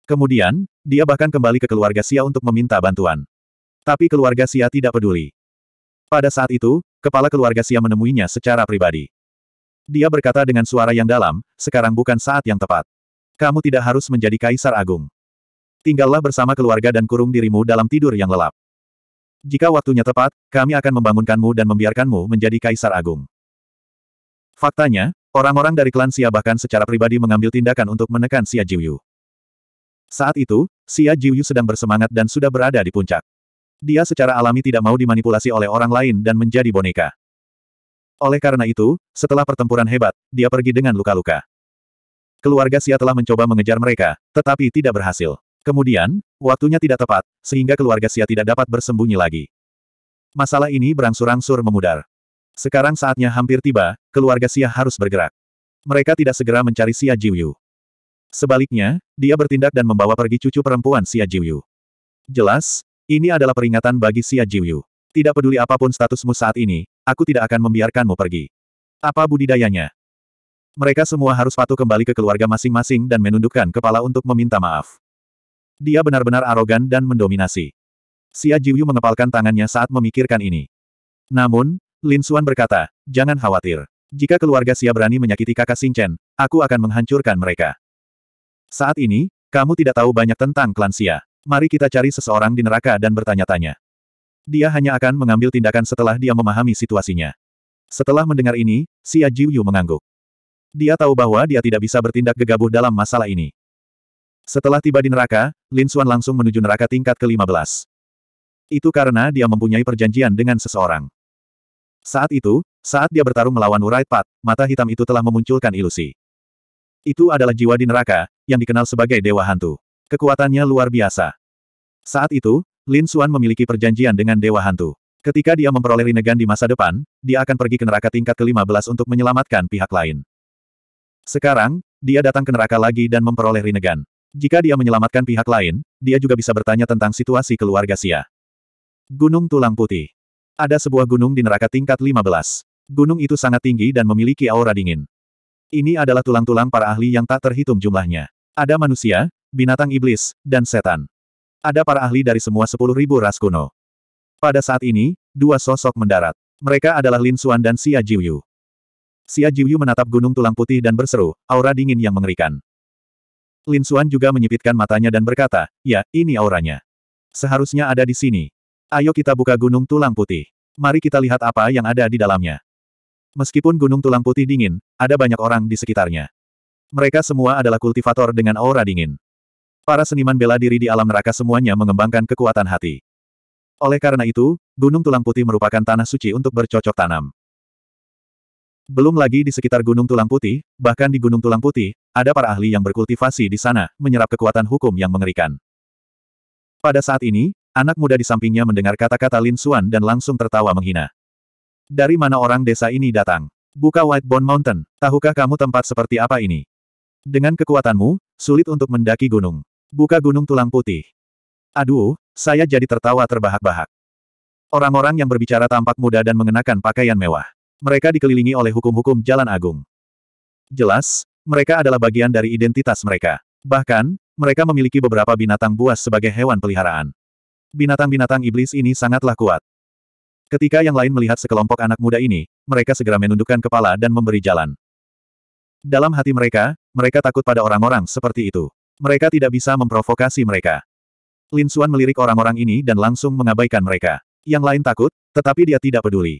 Kemudian, dia bahkan kembali ke keluarga Sia untuk meminta bantuan. Tapi keluarga Sia tidak peduli. Pada saat itu, kepala keluarga Sia menemuinya secara pribadi. Dia berkata dengan suara yang dalam, sekarang bukan saat yang tepat. Kamu tidak harus menjadi Kaisar Agung tinggallah bersama keluarga dan kurung dirimu dalam tidur yang lelap. Jika waktunya tepat, kami akan membangunkanmu dan membiarkanmu menjadi kaisar agung. Faktanya, orang-orang dari klan Sia bahkan secara pribadi mengambil tindakan untuk menekan Xia Jiuyu. Saat itu, Xia Jiuyu sedang bersemangat dan sudah berada di puncak. Dia secara alami tidak mau dimanipulasi oleh orang lain dan menjadi boneka. Oleh karena itu, setelah pertempuran hebat, dia pergi dengan luka-luka. Keluarga Sia telah mencoba mengejar mereka, tetapi tidak berhasil. Kemudian, waktunya tidak tepat, sehingga keluarga Sia tidak dapat bersembunyi lagi. Masalah ini berangsur-angsur memudar. Sekarang saatnya hampir tiba, keluarga Sia harus bergerak. Mereka tidak segera mencari Sia Jiuyu. Sebaliknya, dia bertindak dan membawa pergi cucu perempuan Sia Jiuyu. Jelas, ini adalah peringatan bagi Sia Jiuyu. Tidak peduli apapun statusmu saat ini, aku tidak akan membiarkanmu pergi. Apa budidayanya? Mereka semua harus patuh kembali ke keluarga masing-masing dan menundukkan kepala untuk meminta maaf. Dia benar-benar arogan dan mendominasi. Xia Jiuyu mengepalkan tangannya saat memikirkan ini. Namun, Lin Xuan berkata, jangan khawatir. Jika keluarga Xia berani menyakiti kakak Xingchen, aku akan menghancurkan mereka. Saat ini, kamu tidak tahu banyak tentang klan Xia. Mari kita cari seseorang di neraka dan bertanya-tanya. Dia hanya akan mengambil tindakan setelah dia memahami situasinya. Setelah mendengar ini, Xia Jiuyu mengangguk. Dia tahu bahwa dia tidak bisa bertindak gegabah dalam masalah ini. Setelah tiba di neraka, Lin Xuan langsung menuju neraka tingkat ke-15. Itu karena dia mempunyai perjanjian dengan seseorang. Saat itu, saat dia bertarung melawan Urai Pat, mata hitam itu telah memunculkan ilusi. Itu adalah jiwa di neraka, yang dikenal sebagai Dewa Hantu. Kekuatannya luar biasa. Saat itu, Lin Xuan memiliki perjanjian dengan Dewa Hantu. Ketika dia memperoleh Rinnegan di masa depan, dia akan pergi ke neraka tingkat ke-15 untuk menyelamatkan pihak lain. Sekarang, dia datang ke neraka lagi dan memperoleh Rinnegan. Jika dia menyelamatkan pihak lain, dia juga bisa bertanya tentang situasi keluarga Sia. Gunung Tulang Putih. Ada sebuah gunung di neraka tingkat 15. Gunung itu sangat tinggi dan memiliki aura dingin. Ini adalah tulang-tulang para ahli yang tak terhitung jumlahnya. Ada manusia, binatang iblis, dan setan. Ada para ahli dari semua 10.000 ras kuno. Pada saat ini, dua sosok mendarat. Mereka adalah Lin Xuan dan Xia Jiuyu. Xia Jiuyu menatap gunung tulang putih dan berseru, aura dingin yang mengerikan. Lin Suan juga menyipitkan matanya dan berkata, ya, ini auranya. Seharusnya ada di sini. Ayo kita buka gunung tulang putih. Mari kita lihat apa yang ada di dalamnya. Meskipun gunung tulang putih dingin, ada banyak orang di sekitarnya. Mereka semua adalah kultivator dengan aura dingin. Para seniman bela diri di alam neraka semuanya mengembangkan kekuatan hati. Oleh karena itu, gunung tulang putih merupakan tanah suci untuk bercocok tanam. Belum lagi di sekitar Gunung Tulang Putih, bahkan di Gunung Tulang Putih, ada para ahli yang berkultivasi di sana, menyerap kekuatan hukum yang mengerikan. Pada saat ini, anak muda di sampingnya mendengar kata-kata Lin Suan dan langsung tertawa menghina. Dari mana orang desa ini datang? Buka Whitebone Mountain, tahukah kamu tempat seperti apa ini? Dengan kekuatanmu, sulit untuk mendaki gunung. Buka Gunung Tulang Putih. Aduh, saya jadi tertawa terbahak-bahak. Orang-orang yang berbicara tampak muda dan mengenakan pakaian mewah. Mereka dikelilingi oleh hukum-hukum jalan agung. Jelas, mereka adalah bagian dari identitas mereka. Bahkan, mereka memiliki beberapa binatang buas sebagai hewan peliharaan. Binatang-binatang iblis ini sangatlah kuat. Ketika yang lain melihat sekelompok anak muda ini, mereka segera menundukkan kepala dan memberi jalan. Dalam hati mereka, mereka takut pada orang-orang seperti itu. Mereka tidak bisa memprovokasi mereka. Lin Xuan melirik orang-orang ini dan langsung mengabaikan mereka. Yang lain takut, tetapi dia tidak peduli.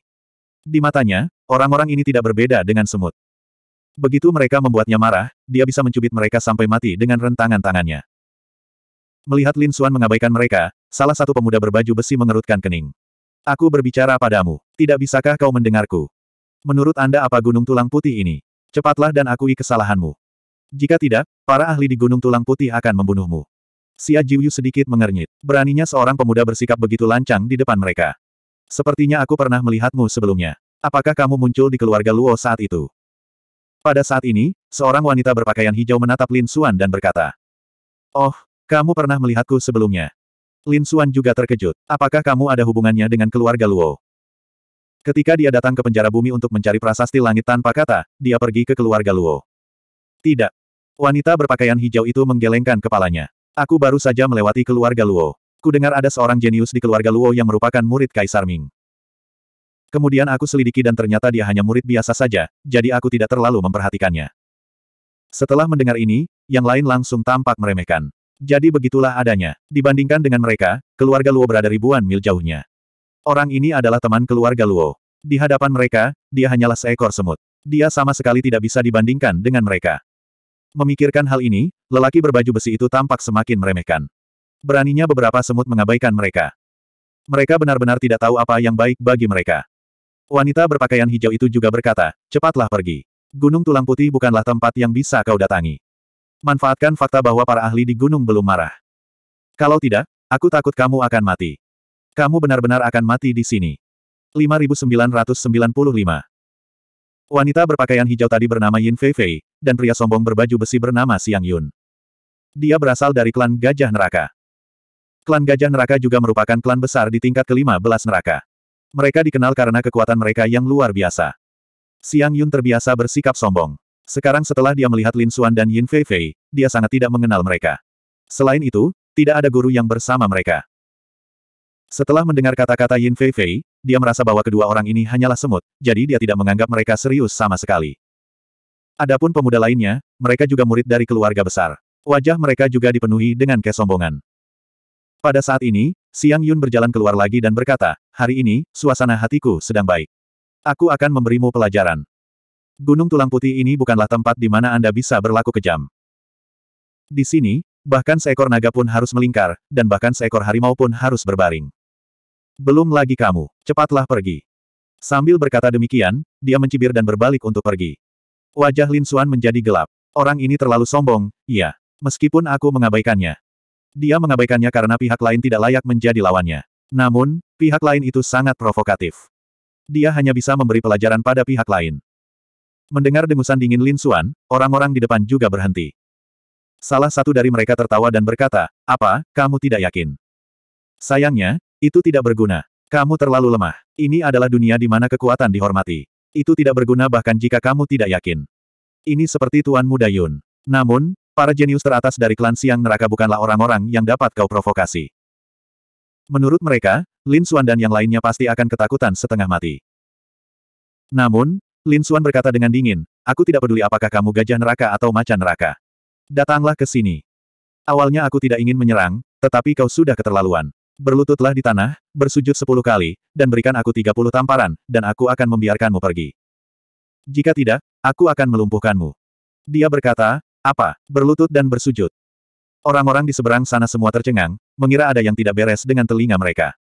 Di matanya, orang-orang ini tidak berbeda dengan semut. Begitu mereka membuatnya marah, dia bisa mencubit mereka sampai mati dengan rentangan tangannya. Melihat Lin Xuan mengabaikan mereka, salah satu pemuda berbaju besi mengerutkan kening. Aku berbicara padamu. Tidak bisakah kau mendengarku? Menurut Anda apa gunung tulang putih ini? Cepatlah dan akui kesalahanmu. Jika tidak, para ahli di gunung tulang putih akan membunuhmu. Si Jiuyu sedikit mengernyit. Beraninya seorang pemuda bersikap begitu lancang di depan mereka. Sepertinya aku pernah melihatmu sebelumnya. Apakah kamu muncul di keluarga Luo saat itu? Pada saat ini, seorang wanita berpakaian hijau menatap Lin Xuan dan berkata, Oh, kamu pernah melihatku sebelumnya. Lin Xuan juga terkejut. Apakah kamu ada hubungannya dengan keluarga Luo? Ketika dia datang ke penjara bumi untuk mencari prasasti langit tanpa kata, dia pergi ke keluarga Luo. Tidak. Wanita berpakaian hijau itu menggelengkan kepalanya. Aku baru saja melewati keluarga Luo. Ku dengar ada seorang jenius di keluarga Luo yang merupakan murid Kaisar Ming. Kemudian aku selidiki dan ternyata dia hanya murid biasa saja, jadi aku tidak terlalu memperhatikannya. Setelah mendengar ini, yang lain langsung tampak meremehkan. Jadi begitulah adanya. Dibandingkan dengan mereka, keluarga Luo berada ribuan mil jauhnya. Orang ini adalah teman keluarga Luo. Di hadapan mereka, dia hanyalah seekor semut. Dia sama sekali tidak bisa dibandingkan dengan mereka. Memikirkan hal ini, lelaki berbaju besi itu tampak semakin meremehkan beraninya beberapa semut mengabaikan mereka. Mereka benar-benar tidak tahu apa yang baik bagi mereka. Wanita berpakaian hijau itu juga berkata, cepatlah pergi. Gunung Tulang Putih bukanlah tempat yang bisa kau datangi. Manfaatkan fakta bahwa para ahli di gunung belum marah. Kalau tidak, aku takut kamu akan mati. Kamu benar-benar akan mati di sini. 5995 Wanita berpakaian hijau tadi bernama Yin Fei Fei, dan pria sombong berbaju besi bernama Siang Yun. Dia berasal dari klan Gajah Neraka. Klan Gajah Neraka juga merupakan klan besar di tingkat kelima belas neraka. Mereka dikenal karena kekuatan mereka yang luar biasa. Siang Yun terbiasa bersikap sombong. Sekarang setelah dia melihat Lin Xuan dan Yin Fei Fei, dia sangat tidak mengenal mereka. Selain itu, tidak ada guru yang bersama mereka. Setelah mendengar kata-kata Yin Fei Fei, dia merasa bahwa kedua orang ini hanyalah semut, jadi dia tidak menganggap mereka serius sama sekali. Adapun pemuda lainnya, mereka juga murid dari keluarga besar. Wajah mereka juga dipenuhi dengan kesombongan. Pada saat ini, Siang Yun berjalan keluar lagi dan berkata, hari ini, suasana hatiku sedang baik. Aku akan memberimu pelajaran. Gunung Tulang Putih ini bukanlah tempat di mana Anda bisa berlaku kejam. Di sini, bahkan seekor naga pun harus melingkar, dan bahkan seekor harimau pun harus berbaring. Belum lagi kamu, cepatlah pergi. Sambil berkata demikian, dia mencibir dan berbalik untuk pergi. Wajah Lin Suan menjadi gelap. Orang ini terlalu sombong, iya. Meskipun aku mengabaikannya, dia mengabaikannya karena pihak lain tidak layak menjadi lawannya. Namun, pihak lain itu sangat provokatif. Dia hanya bisa memberi pelajaran pada pihak lain. Mendengar dengusan dingin Lin Suan, orang-orang di depan juga berhenti. Salah satu dari mereka tertawa dan berkata, apa, kamu tidak yakin? Sayangnya, itu tidak berguna. Kamu terlalu lemah. Ini adalah dunia di mana kekuatan dihormati. Itu tidak berguna bahkan jika kamu tidak yakin. Ini seperti Tuan Muda Yun. Namun, Para jenius teratas dari klan Siang Neraka bukanlah orang-orang yang dapat kau provokasi. Menurut mereka, Lin Xuan dan yang lainnya pasti akan ketakutan setengah mati. Namun, Lin Xuan berkata dengan dingin, aku tidak peduli apakah kamu gajah neraka atau macan neraka. Datanglah ke sini. Awalnya aku tidak ingin menyerang, tetapi kau sudah keterlaluan. Berlututlah di tanah, bersujud sepuluh kali, dan berikan aku tiga puluh tamparan, dan aku akan membiarkanmu pergi. Jika tidak, aku akan melumpuhkanmu. Dia berkata, apa? Berlutut dan bersujud. Orang-orang di seberang sana semua tercengang, mengira ada yang tidak beres dengan telinga mereka.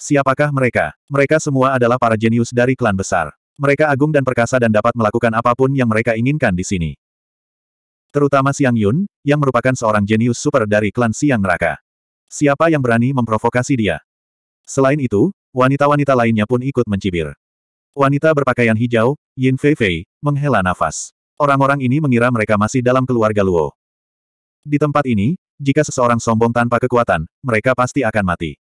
Siapakah mereka? Mereka semua adalah para jenius dari klan besar. Mereka agung dan perkasa dan dapat melakukan apapun yang mereka inginkan di sini. Terutama Siang Yun, yang merupakan seorang jenius super dari klan Siang Neraka. Siapa yang berani memprovokasi dia? Selain itu, wanita-wanita lainnya pun ikut mencibir. Wanita berpakaian hijau, Yin Fei Fei, menghela nafas. Orang-orang ini mengira mereka masih dalam keluarga Luo. Di tempat ini, jika seseorang sombong tanpa kekuatan, mereka pasti akan mati.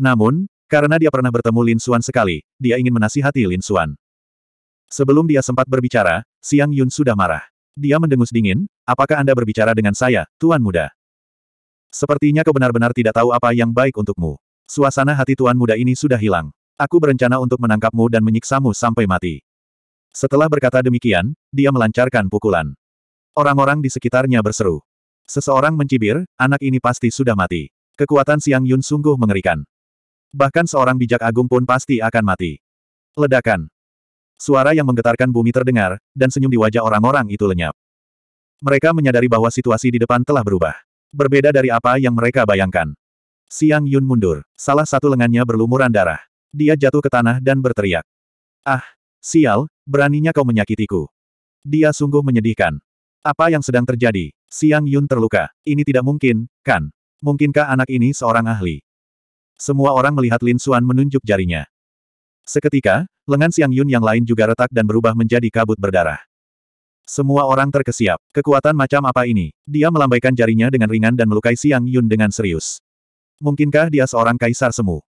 Namun, karena dia pernah bertemu Lin Xuan sekali, dia ingin menasihati Lin Xuan. Sebelum dia sempat berbicara, Siang Yun sudah marah. Dia mendengus dingin, apakah Anda berbicara dengan saya, Tuan Muda? Sepertinya kau benar-benar tidak tahu apa yang baik untukmu. Suasana hati Tuan Muda ini sudah hilang. Aku berencana untuk menangkapmu dan menyiksamu sampai mati. Setelah berkata demikian, dia melancarkan pukulan. Orang-orang di sekitarnya berseru. Seseorang mencibir, anak ini pasti sudah mati. Kekuatan Siang Yun sungguh mengerikan. Bahkan seorang bijak agung pun pasti akan mati. Ledakan. Suara yang menggetarkan bumi terdengar, dan senyum di wajah orang-orang itu lenyap. Mereka menyadari bahwa situasi di depan telah berubah. Berbeda dari apa yang mereka bayangkan. Siang Yun mundur, salah satu lengannya berlumuran darah. Dia jatuh ke tanah dan berteriak. Ah, Sial, beraninya kau menyakitiku. Dia sungguh menyedihkan. Apa yang sedang terjadi? Siang Yun terluka. Ini tidak mungkin, kan? Mungkinkah anak ini seorang ahli? Semua orang melihat Lin Xuan menunjuk jarinya. Seketika, lengan Siang Yun yang lain juga retak dan berubah menjadi kabut berdarah. Semua orang terkesiap. Kekuatan macam apa ini? Dia melambaikan jarinya dengan ringan dan melukai Siang Yun dengan serius. Mungkinkah dia seorang kaisar semu?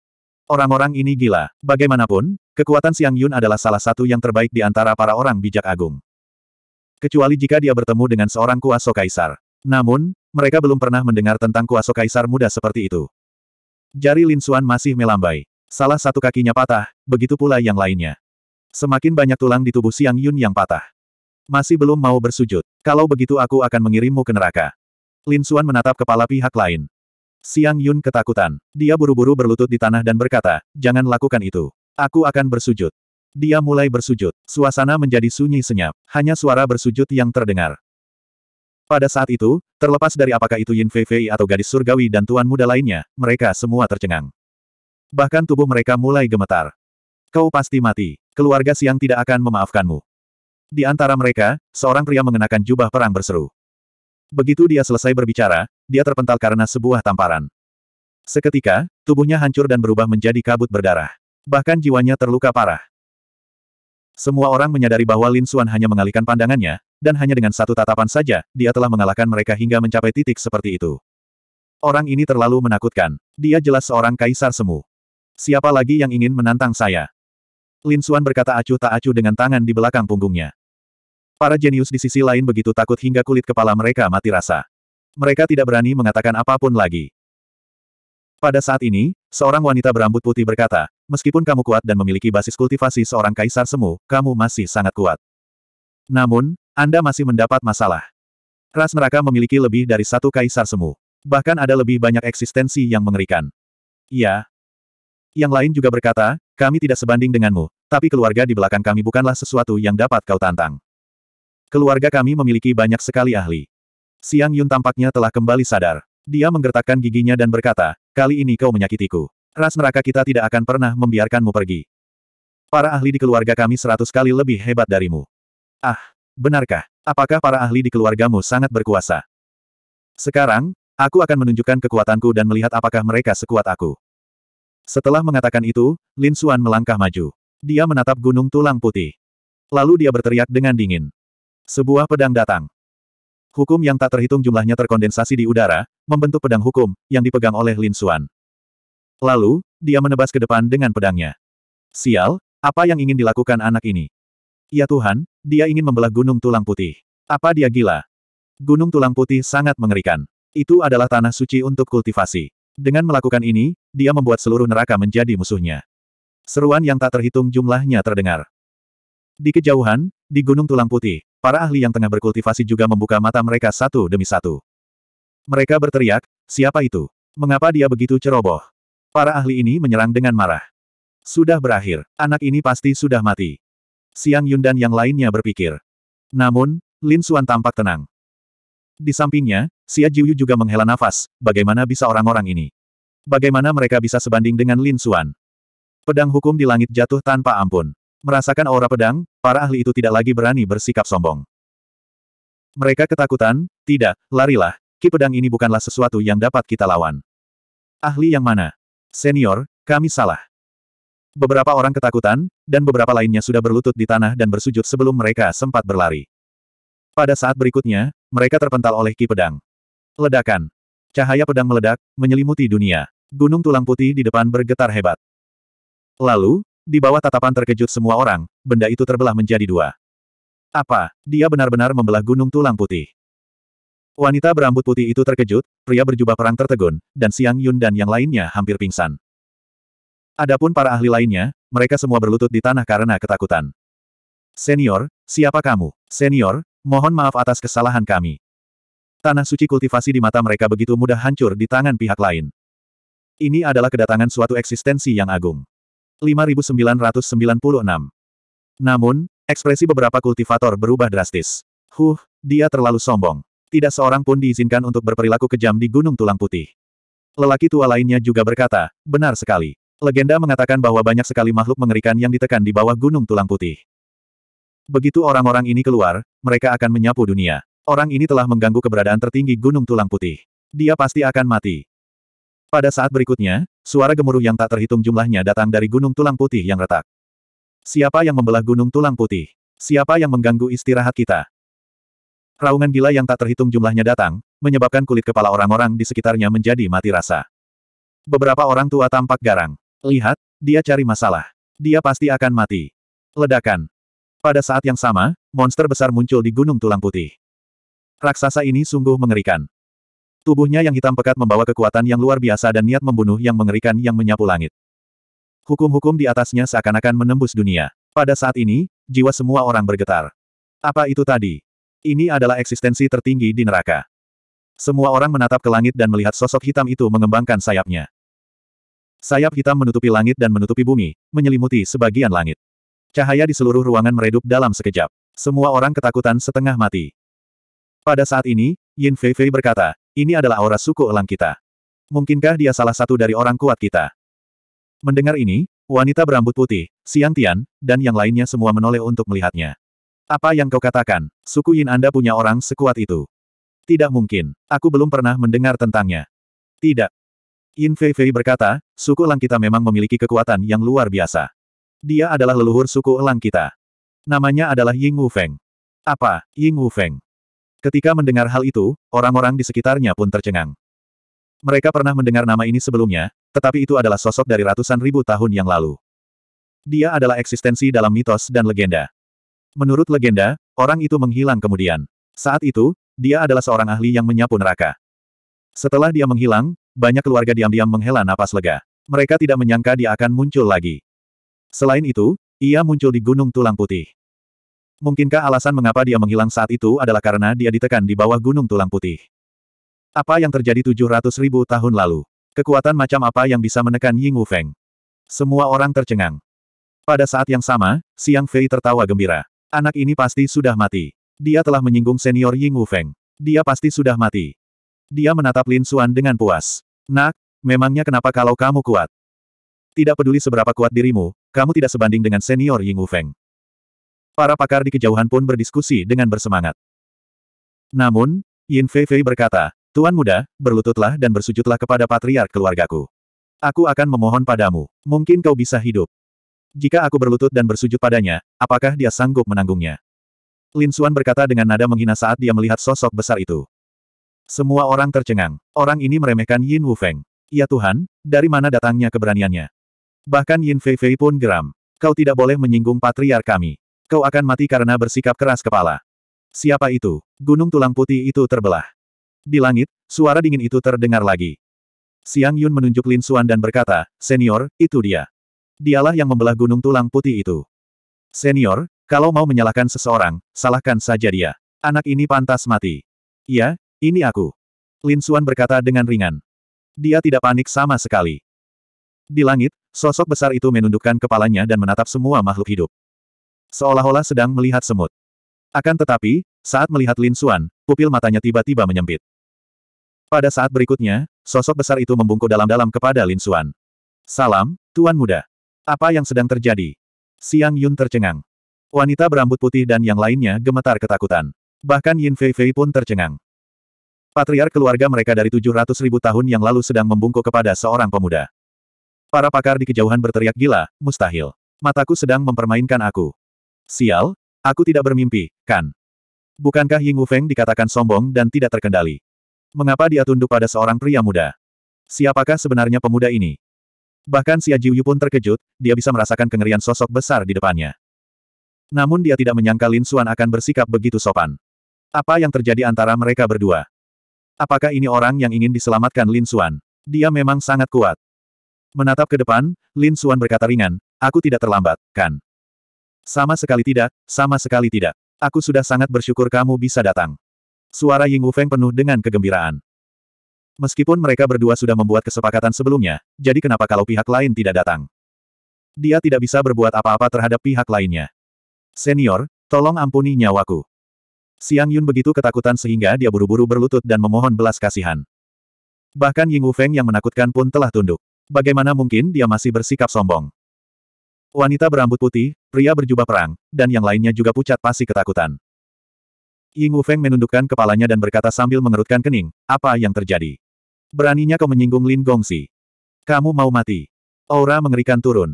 Orang-orang ini gila. Bagaimanapun, kekuatan Xiang Yun adalah salah satu yang terbaik di antara para orang bijak agung. Kecuali jika dia bertemu dengan seorang Kuasa kaisar. Namun, mereka belum pernah mendengar tentang Kuasa kaisar muda seperti itu. Jari Lin Xuan masih melambai. Salah satu kakinya patah, begitu pula yang lainnya. Semakin banyak tulang di tubuh Xiang Yun yang patah. Masih belum mau bersujud. Kalau begitu aku akan mengirimmu ke neraka. Lin Xuan menatap kepala pihak lain. Siang Yun ketakutan. Dia buru-buru berlutut di tanah dan berkata, jangan lakukan itu. Aku akan bersujud. Dia mulai bersujud. Suasana menjadi sunyi senyap. Hanya suara bersujud yang terdengar. Pada saat itu, terlepas dari apakah itu Yin Fei Fei atau gadis surgawi dan tuan muda lainnya, mereka semua tercengang. Bahkan tubuh mereka mulai gemetar. Kau pasti mati. Keluarga siang tidak akan memaafkanmu. Di antara mereka, seorang pria mengenakan jubah perang berseru. Begitu dia selesai berbicara, dia terpental karena sebuah tamparan. Seketika, tubuhnya hancur dan berubah menjadi kabut berdarah. Bahkan jiwanya terluka parah. Semua orang menyadari bahwa Lin Xuan hanya mengalihkan pandangannya, dan hanya dengan satu tatapan saja, dia telah mengalahkan mereka hingga mencapai titik seperti itu. Orang ini terlalu menakutkan. Dia jelas seorang kaisar semu. Siapa lagi yang ingin menantang saya? Lin Xuan berkata acuh tak acuh dengan tangan di belakang punggungnya. Para jenius di sisi lain begitu takut hingga kulit kepala mereka mati rasa. Mereka tidak berani mengatakan apapun lagi. Pada saat ini, seorang wanita berambut putih berkata, meskipun kamu kuat dan memiliki basis kultivasi seorang kaisar semu, kamu masih sangat kuat. Namun, Anda masih mendapat masalah. Ras neraka memiliki lebih dari satu kaisar semu. Bahkan ada lebih banyak eksistensi yang mengerikan. Iya. Yang lain juga berkata, kami tidak sebanding denganmu, tapi keluarga di belakang kami bukanlah sesuatu yang dapat kau tantang. Keluarga kami memiliki banyak sekali ahli. Siang Yun tampaknya telah kembali sadar. Dia menggertakkan giginya dan berkata, kali ini kau menyakitiku. Ras neraka kita tidak akan pernah membiarkanmu pergi. Para ahli di keluarga kami seratus kali lebih hebat darimu. Ah, benarkah? Apakah para ahli di keluargamu sangat berkuasa? Sekarang, aku akan menunjukkan kekuatanku dan melihat apakah mereka sekuat aku. Setelah mengatakan itu, Lin Xuan melangkah maju. Dia menatap gunung tulang putih. Lalu dia berteriak dengan dingin. Sebuah pedang datang. Hukum yang tak terhitung jumlahnya terkondensasi di udara, membentuk pedang hukum, yang dipegang oleh Lin Xuan. Lalu, dia menebas ke depan dengan pedangnya. Sial, apa yang ingin dilakukan anak ini? Ya Tuhan, dia ingin membelah gunung tulang putih. Apa dia gila? Gunung tulang putih sangat mengerikan. Itu adalah tanah suci untuk kultivasi. Dengan melakukan ini, dia membuat seluruh neraka menjadi musuhnya. Seruan yang tak terhitung jumlahnya terdengar. Di kejauhan, di Gunung Tulang Putih, Para ahli yang tengah berkultivasi juga membuka mata mereka satu demi satu. Mereka berteriak, siapa itu? Mengapa dia begitu ceroboh? Para ahli ini menyerang dengan marah. Sudah berakhir, anak ini pasti sudah mati. Siang Yun dan yang lainnya berpikir. Namun, Lin Xuan tampak tenang. Di sampingnya, Xia Jiuyu juga menghela nafas, bagaimana bisa orang-orang ini? Bagaimana mereka bisa sebanding dengan Lin Xuan? Pedang hukum di langit jatuh tanpa ampun. Merasakan aura pedang, para ahli itu tidak lagi berani bersikap sombong. Mereka ketakutan, tidak, larilah, ki pedang ini bukanlah sesuatu yang dapat kita lawan. Ahli yang mana? Senior, kami salah. Beberapa orang ketakutan, dan beberapa lainnya sudah berlutut di tanah dan bersujud sebelum mereka sempat berlari. Pada saat berikutnya, mereka terpental oleh ki pedang. Ledakan. Cahaya pedang meledak, menyelimuti dunia. Gunung tulang putih di depan bergetar hebat. Lalu, di bawah tatapan terkejut semua orang, benda itu terbelah menjadi dua. Apa, dia benar-benar membelah gunung tulang putih. Wanita berambut putih itu terkejut, pria berjubah perang tertegun, dan Siang Yun dan yang lainnya hampir pingsan. Adapun para ahli lainnya, mereka semua berlutut di tanah karena ketakutan. Senior, siapa kamu? Senior, mohon maaf atas kesalahan kami. Tanah suci kultivasi di mata mereka begitu mudah hancur di tangan pihak lain. Ini adalah kedatangan suatu eksistensi yang agung. 5996. Namun, ekspresi beberapa kultivator berubah drastis. Huh, dia terlalu sombong. Tidak seorang pun diizinkan untuk berperilaku kejam di Gunung Tulang Putih. Lelaki tua lainnya juga berkata, benar sekali. Legenda mengatakan bahwa banyak sekali makhluk mengerikan yang ditekan di bawah Gunung Tulang Putih. Begitu orang-orang ini keluar, mereka akan menyapu dunia. Orang ini telah mengganggu keberadaan tertinggi Gunung Tulang Putih. Dia pasti akan mati. Pada saat berikutnya, suara gemuruh yang tak terhitung jumlahnya datang dari gunung tulang putih yang retak. Siapa yang membelah gunung tulang putih? Siapa yang mengganggu istirahat kita? Raungan gila yang tak terhitung jumlahnya datang, menyebabkan kulit kepala orang-orang di sekitarnya menjadi mati rasa. Beberapa orang tua tampak garang. Lihat, dia cari masalah. Dia pasti akan mati. Ledakan. Pada saat yang sama, monster besar muncul di gunung tulang putih. Raksasa ini sungguh mengerikan. Tubuhnya yang hitam pekat membawa kekuatan yang luar biasa dan niat membunuh yang mengerikan yang menyapu langit. Hukum-hukum di atasnya seakan-akan menembus dunia. Pada saat ini, jiwa semua orang bergetar. Apa itu tadi? Ini adalah eksistensi tertinggi di neraka. Semua orang menatap ke langit dan melihat sosok hitam itu mengembangkan sayapnya. Sayap hitam menutupi langit dan menutupi bumi, menyelimuti sebagian langit. Cahaya di seluruh ruangan meredup dalam sekejap. Semua orang ketakutan setengah mati. Pada saat ini, Yin Fei Fei berkata, ini adalah aura suku elang kita. Mungkinkah dia salah satu dari orang kuat kita? Mendengar ini, wanita berambut putih, Siang Tian, dan yang lainnya semua menoleh untuk melihatnya. Apa yang kau katakan, suku Yin Anda punya orang sekuat itu? Tidak mungkin, aku belum pernah mendengar tentangnya. Tidak. Yin Fei Fei berkata, suku elang kita memang memiliki kekuatan yang luar biasa. Dia adalah leluhur suku elang kita. Namanya adalah Ying Wu Feng. Apa, Ying Wu Feng? Ketika mendengar hal itu, orang-orang di sekitarnya pun tercengang. Mereka pernah mendengar nama ini sebelumnya, tetapi itu adalah sosok dari ratusan ribu tahun yang lalu. Dia adalah eksistensi dalam mitos dan legenda. Menurut legenda, orang itu menghilang kemudian. Saat itu, dia adalah seorang ahli yang menyapu neraka. Setelah dia menghilang, banyak keluarga diam-diam menghela napas lega. Mereka tidak menyangka dia akan muncul lagi. Selain itu, ia muncul di Gunung Tulang Putih. Mungkinkah alasan mengapa dia menghilang saat itu adalah karena dia ditekan di bawah gunung tulang putih? Apa yang terjadi 700 ribu tahun lalu? Kekuatan macam apa yang bisa menekan Ying Wu Feng? Semua orang tercengang. Pada saat yang sama, Siang Fei tertawa gembira. Anak ini pasti sudah mati. Dia telah menyinggung senior Ying Wu Feng. Dia pasti sudah mati. Dia menatap Lin Xuan dengan puas. Nak, memangnya kenapa kalau kamu kuat? Tidak peduli seberapa kuat dirimu, kamu tidak sebanding dengan senior Ying Wu Feng. Para pakar di kejauhan pun berdiskusi dengan bersemangat. Namun, Yin Fei Fei berkata, Tuan muda, berlututlah dan bersujudlah kepada patriark keluargaku. Aku akan memohon padamu, mungkin kau bisa hidup. Jika aku berlutut dan bersujud padanya, apakah dia sanggup menanggungnya? Lin Xuan berkata dengan nada menghina saat dia melihat sosok besar itu. Semua orang tercengang. Orang ini meremehkan Yin Wu Feng. Ya Tuhan, dari mana datangnya keberaniannya? Bahkan Yin Fei Fei pun geram. Kau tidak boleh menyinggung patriark kami. Kau akan mati karena bersikap keras kepala. Siapa itu? Gunung tulang putih itu terbelah. Di langit, suara dingin itu terdengar lagi. Siang Yun menunjuk Lin Suan dan berkata, Senior, itu dia. Dialah yang membelah gunung tulang putih itu. Senior, kalau mau menyalahkan seseorang, salahkan saja dia. Anak ini pantas mati. Ya, ini aku. Lin Suan berkata dengan ringan. Dia tidak panik sama sekali. Di langit, sosok besar itu menundukkan kepalanya dan menatap semua makhluk hidup seolah-olah sedang melihat semut. Akan tetapi, saat melihat Lin Xuan, pupil matanya tiba-tiba menyempit. Pada saat berikutnya, sosok besar itu membungkuk dalam-dalam kepada Lin Xuan. Salam, Tuan Muda. Apa yang sedang terjadi? Siang Yun tercengang. Wanita berambut putih dan yang lainnya gemetar ketakutan. Bahkan Yin Fei Fei pun tercengang. Patriar keluarga mereka dari 700 ribu tahun yang lalu sedang membungkuk kepada seorang pemuda. Para pakar di kejauhan berteriak gila, mustahil. Mataku sedang mempermainkan aku. Sial, aku tidak bermimpi, kan? Bukankah Ying Wu Feng dikatakan sombong dan tidak terkendali? Mengapa dia tunduk pada seorang pria muda? Siapakah sebenarnya pemuda ini? Bahkan si Aji Yu pun terkejut, dia bisa merasakan kengerian sosok besar di depannya. Namun dia tidak menyangka Lin Xuan akan bersikap begitu sopan. Apa yang terjadi antara mereka berdua? Apakah ini orang yang ingin diselamatkan Lin Xuan? Dia memang sangat kuat. Menatap ke depan, Lin Xuan berkata ringan, aku tidak terlambat, kan? Sama sekali tidak, sama sekali tidak. Aku sudah sangat bersyukur kamu bisa datang. Suara Ying Wufeng penuh dengan kegembiraan. Meskipun mereka berdua sudah membuat kesepakatan sebelumnya, jadi kenapa kalau pihak lain tidak datang? Dia tidak bisa berbuat apa-apa terhadap pihak lainnya. Senior, tolong ampuni nyawaku. Siang Yun begitu ketakutan sehingga dia buru-buru berlutut dan memohon belas kasihan. Bahkan Ying Wufeng yang menakutkan pun telah tunduk. Bagaimana mungkin dia masih bersikap sombong? Wanita berambut putih, pria berjubah perang, dan yang lainnya juga pucat pasti ketakutan. Ying Wufeng menundukkan kepalanya dan berkata sambil mengerutkan kening, apa yang terjadi? Beraninya kau menyinggung Lin Gongsi. Kamu mau mati. Aura mengerikan turun.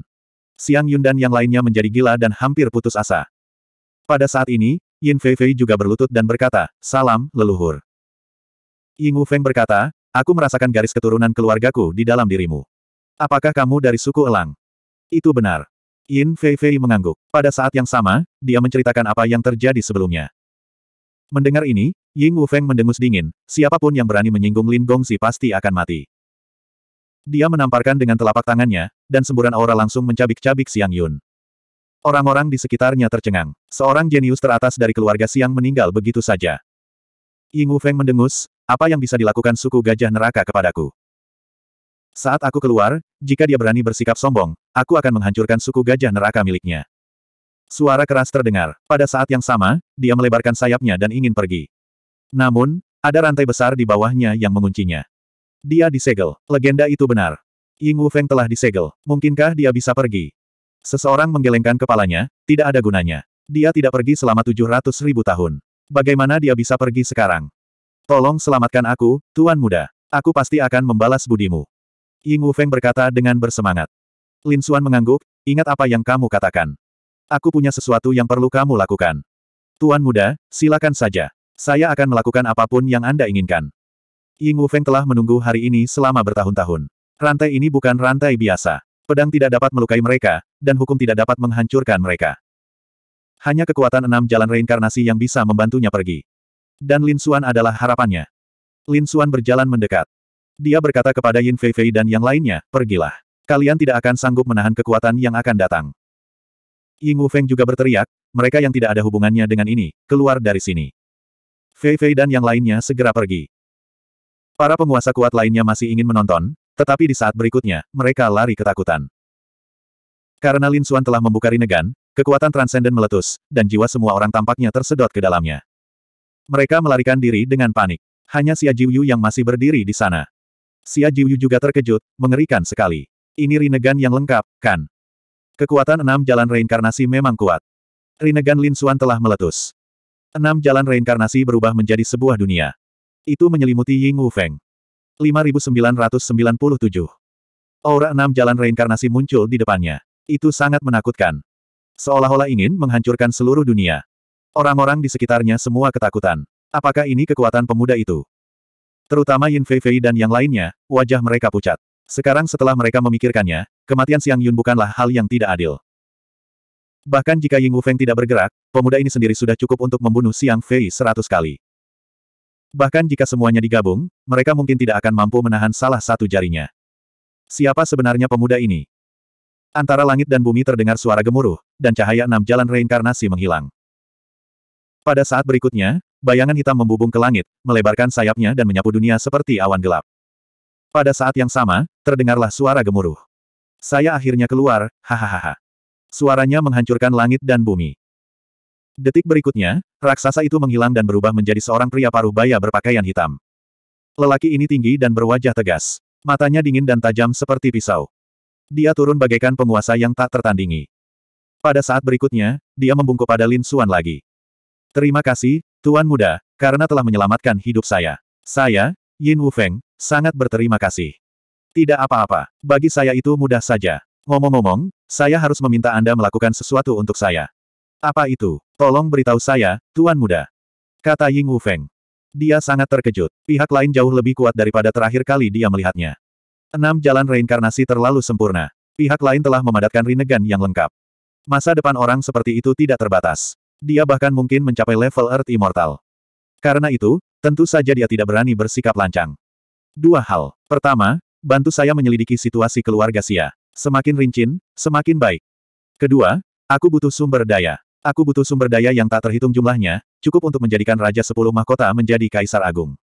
Siang Yun dan yang lainnya menjadi gila dan hampir putus asa. Pada saat ini, Yin Fei Fei juga berlutut dan berkata, salam, leluhur. Ying Feng berkata, Aku merasakan garis keturunan keluargaku di dalam dirimu. Apakah kamu dari suku Elang? Itu benar. Yin Fei Fei mengangguk. Pada saat yang sama, dia menceritakan apa yang terjadi sebelumnya. Mendengar ini, Ying Wufeng mendengus dingin, siapapun yang berani menyinggung Lin Si pasti akan mati. Dia menamparkan dengan telapak tangannya, dan semburan aura langsung mencabik-cabik Siang Yun. Orang-orang di sekitarnya tercengang. Seorang jenius teratas dari keluarga Siang meninggal begitu saja. Ying Wufeng mendengus, apa yang bisa dilakukan suku gajah neraka kepadaku? Saat aku keluar, jika dia berani bersikap sombong, aku akan menghancurkan suku gajah neraka miliknya. Suara keras terdengar. Pada saat yang sama, dia melebarkan sayapnya dan ingin pergi. Namun, ada rantai besar di bawahnya yang menguncinya. Dia disegel. Legenda itu benar. Ying Wu Feng telah disegel. Mungkinkah dia bisa pergi? Seseorang menggelengkan kepalanya, tidak ada gunanya. Dia tidak pergi selama tujuh ratus ribu tahun. Bagaimana dia bisa pergi sekarang? Tolong selamatkan aku, Tuan Muda. Aku pasti akan membalas budimu. Ying Feng berkata dengan bersemangat. Lin Xuan mengangguk, ingat apa yang kamu katakan. Aku punya sesuatu yang perlu kamu lakukan. Tuan muda, silakan saja. Saya akan melakukan apapun yang Anda inginkan. Ying Feng telah menunggu hari ini selama bertahun-tahun. Rantai ini bukan rantai biasa. Pedang tidak dapat melukai mereka, dan hukum tidak dapat menghancurkan mereka. Hanya kekuatan enam jalan reinkarnasi yang bisa membantunya pergi. Dan Lin Xuan adalah harapannya. Lin Xuan berjalan mendekat. Dia berkata kepada Yin Fei Fei dan yang lainnya, pergilah. Kalian tidak akan sanggup menahan kekuatan yang akan datang. Ying Wu Feng juga berteriak, mereka yang tidak ada hubungannya dengan ini, keluar dari sini. Fei Fei dan yang lainnya segera pergi. Para penguasa kuat lainnya masih ingin menonton, tetapi di saat berikutnya, mereka lari ketakutan. Karena Lin Xuan telah membuka Rinnegan, kekuatan transenden meletus, dan jiwa semua orang tampaknya tersedot ke dalamnya. Mereka melarikan diri dengan panik. Hanya Xia Jiu Yu yang masih berdiri di sana. Xia Jiuyu juga terkejut, mengerikan sekali. Ini Rinnegan yang lengkap, kan? Kekuatan enam jalan reinkarnasi memang kuat. Rinnegan Lin Xuan telah meletus. Enam jalan reinkarnasi berubah menjadi sebuah dunia. Itu menyelimuti Ying Wu Feng. 5997. Aura enam jalan reinkarnasi muncul di depannya. Itu sangat menakutkan. Seolah-olah ingin menghancurkan seluruh dunia. Orang-orang di sekitarnya semua ketakutan. Apakah ini kekuatan pemuda itu? Terutama Yin Fei Fei dan yang lainnya, wajah mereka pucat. Sekarang setelah mereka memikirkannya, kematian Xiang Yun bukanlah hal yang tidak adil. Bahkan jika Ying Wu Feng tidak bergerak, pemuda ini sendiri sudah cukup untuk membunuh Xiang Fei seratus kali. Bahkan jika semuanya digabung, mereka mungkin tidak akan mampu menahan salah satu jarinya. Siapa sebenarnya pemuda ini? Antara langit dan bumi terdengar suara gemuruh, dan cahaya enam jalan reinkarnasi menghilang. Pada saat berikutnya, Bayangan hitam membubung ke langit, melebarkan sayapnya dan menyapu dunia seperti awan gelap. Pada saat yang sama, terdengarlah suara gemuruh. Saya akhirnya keluar, hahaha. Suaranya menghancurkan langit dan bumi. Detik berikutnya, raksasa itu menghilang dan berubah menjadi seorang pria paruh baya berpakaian hitam. Lelaki ini tinggi dan berwajah tegas. Matanya dingin dan tajam seperti pisau. Dia turun bagaikan penguasa yang tak tertandingi. Pada saat berikutnya, dia membungkuk pada Lin Xuan lagi. Terima kasih, Tuan muda, karena telah menyelamatkan hidup saya. Saya, Yin Wufeng, sangat berterima kasih. Tidak apa-apa, bagi saya itu mudah saja. Ngomong-ngomong, saya harus meminta Anda melakukan sesuatu untuk saya. Apa itu? Tolong beritahu saya, Tuan muda. Kata Ying Wufeng. Dia sangat terkejut. Pihak lain jauh lebih kuat daripada terakhir kali dia melihatnya. Enam jalan reinkarnasi terlalu sempurna. Pihak lain telah memadatkan rinegan yang lengkap. Masa depan orang seperti itu tidak terbatas. Dia bahkan mungkin mencapai level Earth Immortal. Karena itu, tentu saja dia tidak berani bersikap lancang. Dua hal. Pertama, bantu saya menyelidiki situasi keluarga Sia. Semakin rincin, semakin baik. Kedua, aku butuh sumber daya. Aku butuh sumber daya yang tak terhitung jumlahnya, cukup untuk menjadikan Raja Sepuluh Mahkota menjadi Kaisar Agung.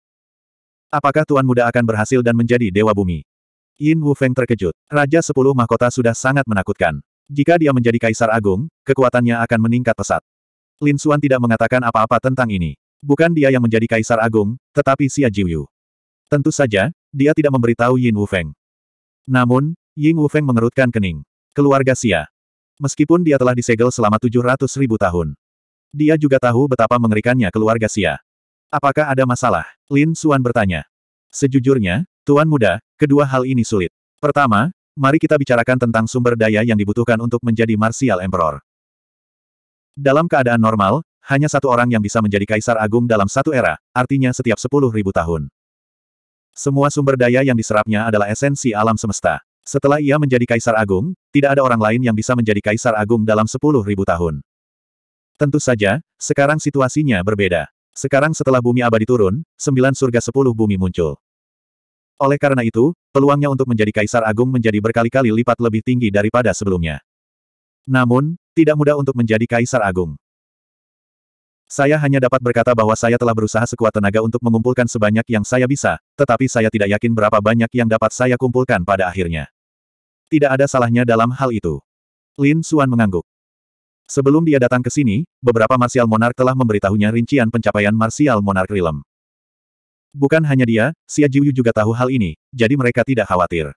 Apakah Tuan Muda akan berhasil dan menjadi Dewa Bumi? Yin Wu Feng terkejut. Raja Sepuluh Mahkota sudah sangat menakutkan. Jika dia menjadi Kaisar Agung, kekuatannya akan meningkat pesat. Lin Suan tidak mengatakan apa-apa tentang ini. Bukan dia yang menjadi kaisar agung, tetapi Xia Jiuyu. Tentu saja, dia tidak memberitahu Yin Wufeng. Namun, Yin Wufeng mengerutkan kening. Keluarga Xia. Meskipun dia telah disegel selama 700 ribu tahun. Dia juga tahu betapa mengerikannya keluarga Xia. Apakah ada masalah? Lin Suan bertanya. Sejujurnya, Tuan Muda, kedua hal ini sulit. Pertama, mari kita bicarakan tentang sumber daya yang dibutuhkan untuk menjadi Martial Emperor. Dalam keadaan normal, hanya satu orang yang bisa menjadi kaisar agung dalam satu era, artinya setiap sepuluh ribu tahun. Semua sumber daya yang diserapnya adalah esensi alam semesta. Setelah ia menjadi kaisar agung, tidak ada orang lain yang bisa menjadi kaisar agung dalam sepuluh ribu tahun. Tentu saja, sekarang situasinya berbeda. Sekarang setelah bumi abadi turun, sembilan surga sepuluh bumi muncul. Oleh karena itu, peluangnya untuk menjadi kaisar agung menjadi berkali-kali lipat lebih tinggi daripada sebelumnya. Namun, tidak mudah untuk menjadi kaisar agung. Saya hanya dapat berkata bahwa saya telah berusaha sekuat tenaga untuk mengumpulkan sebanyak yang saya bisa, tetapi saya tidak yakin berapa banyak yang dapat saya kumpulkan pada akhirnya. Tidak ada salahnya dalam hal itu. Lin Suan mengangguk. Sebelum dia datang ke sini, beberapa Marsial Monark telah memberitahunya rincian pencapaian Marsial Monark Realm. Bukan hanya dia, Xia Jiuyu juga tahu hal ini, jadi mereka tidak khawatir.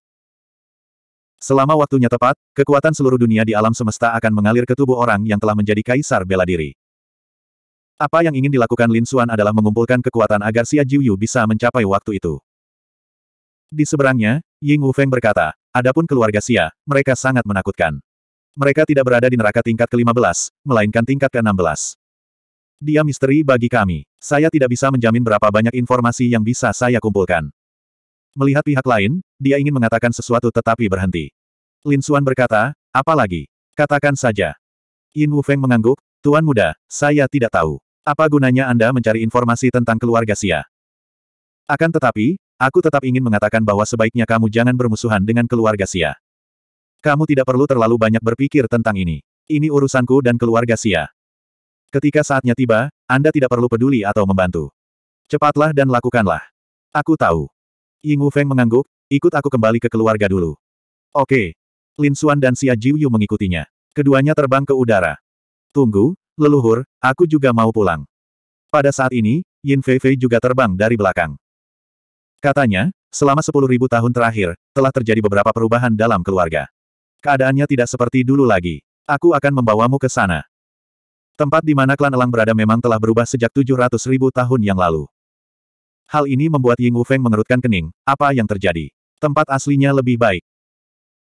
Selama waktunya tepat, kekuatan seluruh dunia di alam semesta akan mengalir ke tubuh orang yang telah menjadi kaisar bela diri. Apa yang ingin dilakukan Lin Xuan adalah mengumpulkan kekuatan agar Xia Jiuyu bisa mencapai waktu itu. Di seberangnya, Ying Wu Feng berkata, adapun keluarga Xia, mereka sangat menakutkan. Mereka tidak berada di neraka tingkat ke-15, melainkan tingkat ke-16. Dia misteri bagi kami. Saya tidak bisa menjamin berapa banyak informasi yang bisa saya kumpulkan. Melihat pihak lain, dia ingin mengatakan sesuatu tetapi berhenti. Lin Xuan berkata, apalagi? Katakan saja. Yin Wufeng mengangguk, Tuan Muda, saya tidak tahu. Apa gunanya Anda mencari informasi tentang keluarga Sia. Akan tetapi, aku tetap ingin mengatakan bahwa sebaiknya kamu jangan bermusuhan dengan keluarga Sia. Kamu tidak perlu terlalu banyak berpikir tentang ini. Ini urusanku dan keluarga Sia. Ketika saatnya tiba, Anda tidak perlu peduli atau membantu. Cepatlah dan lakukanlah. Aku tahu. Yingu Feng mengangguk, ikut aku kembali ke keluarga dulu. Oke. Lin Xuan dan Xia Jiuyu mengikutinya. Keduanya terbang ke udara. Tunggu, leluhur, aku juga mau pulang. Pada saat ini, Yin Fei Fei juga terbang dari belakang. Katanya, selama sepuluh ribu tahun terakhir, telah terjadi beberapa perubahan dalam keluarga. Keadaannya tidak seperti dulu lagi. Aku akan membawamu ke sana. Tempat di mana klan Elang berada memang telah berubah sejak tujuh ratus ribu tahun yang lalu. Hal ini membuat Ying Wufeng mengerutkan kening. Apa yang terjadi? Tempat aslinya lebih baik.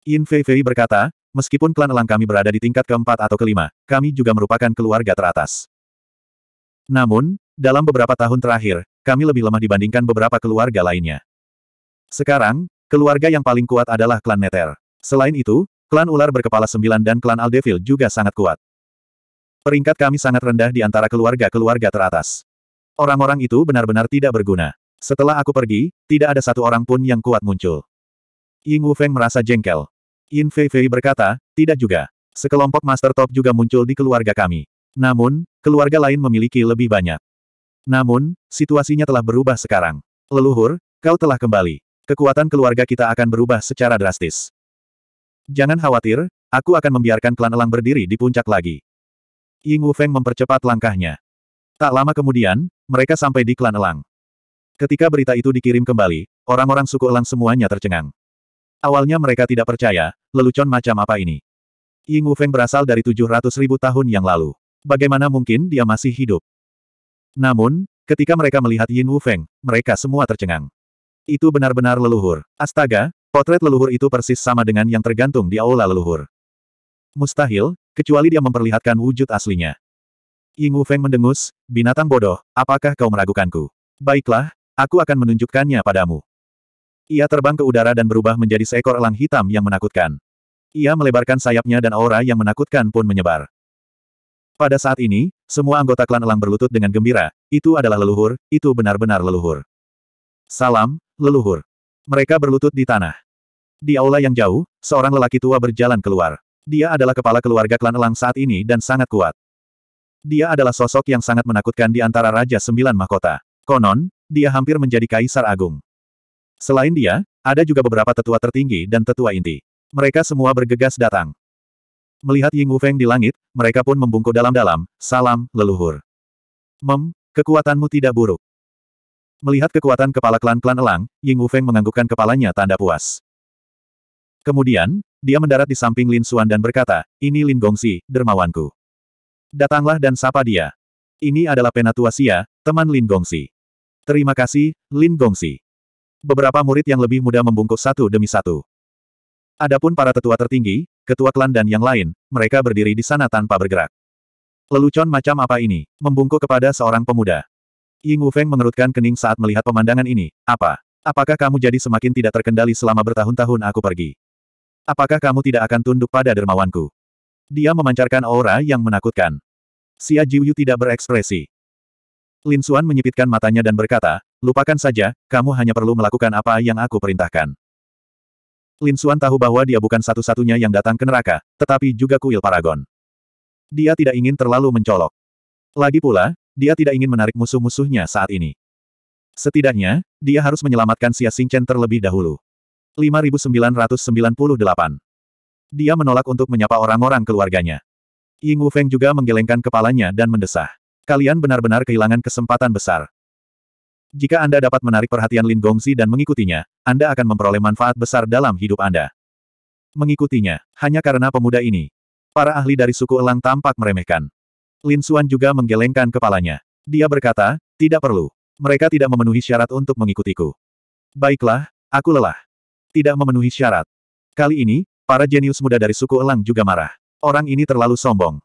Yin Fei Fei berkata, meskipun klan elang kami berada di tingkat keempat atau kelima, kami juga merupakan keluarga teratas. Namun, dalam beberapa tahun terakhir, kami lebih lemah dibandingkan beberapa keluarga lainnya. Sekarang, keluarga yang paling kuat adalah klan Neter. Selain itu, klan ular berkepala sembilan dan klan Aldevil juga sangat kuat. Peringkat kami sangat rendah di antara keluarga-keluarga teratas. Orang-orang itu benar-benar tidak berguna. Setelah aku pergi, tidak ada satu orang pun yang kuat muncul. Ying Wufeng merasa jengkel. Yin Fei Fei berkata, tidak juga. Sekelompok master top juga muncul di keluarga kami. Namun, keluarga lain memiliki lebih banyak. Namun, situasinya telah berubah sekarang. Leluhur, kau telah kembali. Kekuatan keluarga kita akan berubah secara drastis. Jangan khawatir, aku akan membiarkan klan elang berdiri di puncak lagi. Ying Wufeng mempercepat langkahnya. Tak lama kemudian, mereka sampai di klan Elang. Ketika berita itu dikirim kembali, orang-orang suku Elang semuanya tercengang. Awalnya mereka tidak percaya, lelucon macam apa ini. Ying Wufeng berasal dari 700 ribu tahun yang lalu. Bagaimana mungkin dia masih hidup? Namun, ketika mereka melihat Yin Wufeng, mereka semua tercengang. Itu benar-benar leluhur. Astaga, potret leluhur itu persis sama dengan yang tergantung di aula leluhur. Mustahil, kecuali dia memperlihatkan wujud aslinya. Ying Feng mendengus, binatang bodoh, apakah kau meragukanku? Baiklah, aku akan menunjukkannya padamu. Ia terbang ke udara dan berubah menjadi seekor elang hitam yang menakutkan. Ia melebarkan sayapnya dan aura yang menakutkan pun menyebar. Pada saat ini, semua anggota klan elang berlutut dengan gembira, itu adalah leluhur, itu benar-benar leluhur. Salam, leluhur. Mereka berlutut di tanah. Di aula yang jauh, seorang lelaki tua berjalan keluar. Dia adalah kepala keluarga klan elang saat ini dan sangat kuat. Dia adalah sosok yang sangat menakutkan di antara Raja Sembilan Mahkota. Konon, dia hampir menjadi Kaisar Agung. Selain dia, ada juga beberapa tetua tertinggi dan tetua inti. Mereka semua bergegas datang. Melihat Ying Wufeng di langit, mereka pun membungkuk dalam-dalam, salam, leluhur. Mem, kekuatanmu tidak buruk. Melihat kekuatan kepala klan-klan elang, Ying Wufeng menganggukkan kepalanya tanda puas. Kemudian, dia mendarat di samping Lin Xuan dan berkata, ini Lin Gongsi, dermawanku. Datanglah dan sapa dia. Ini adalah Penatua Sia, teman Lin Gongsi. Terima kasih, Lin Gongsi. Beberapa murid yang lebih muda membungkuk satu demi satu. Adapun para tetua tertinggi, ketua klan dan yang lain, mereka berdiri di sana tanpa bergerak. Lelucon macam apa ini? Membungkuk kepada seorang pemuda. Ying Wufeng mengerutkan kening saat melihat pemandangan ini. Apa? Apakah kamu jadi semakin tidak terkendali selama bertahun-tahun aku pergi? Apakah kamu tidak akan tunduk pada dermawanku? Dia memancarkan aura yang menakutkan. Xia Jiuyu tidak berekspresi. Lin Xuan menyipitkan matanya dan berkata, lupakan saja, kamu hanya perlu melakukan apa yang aku perintahkan. Lin Xuan tahu bahwa dia bukan satu-satunya yang datang ke neraka, tetapi juga kuil Paragon. Dia tidak ingin terlalu mencolok. Lagi pula, dia tidak ingin menarik musuh-musuhnya saat ini. Setidaknya, dia harus menyelamatkan Xia Xingchen terlebih dahulu. 5998 dia menolak untuk menyapa orang-orang keluarganya. Ying Feng juga menggelengkan kepalanya dan mendesah. Kalian benar-benar kehilangan kesempatan besar. Jika Anda dapat menarik perhatian Lin Gongzi dan mengikutinya, Anda akan memperoleh manfaat besar dalam hidup Anda. Mengikutinya, hanya karena pemuda ini. Para ahli dari suku Elang tampak meremehkan. Lin Xuan juga menggelengkan kepalanya. Dia berkata, tidak perlu. Mereka tidak memenuhi syarat untuk mengikutiku. Baiklah, aku lelah. Tidak memenuhi syarat. Kali ini, Para jenius muda dari suku Elang juga marah. Orang ini terlalu sombong.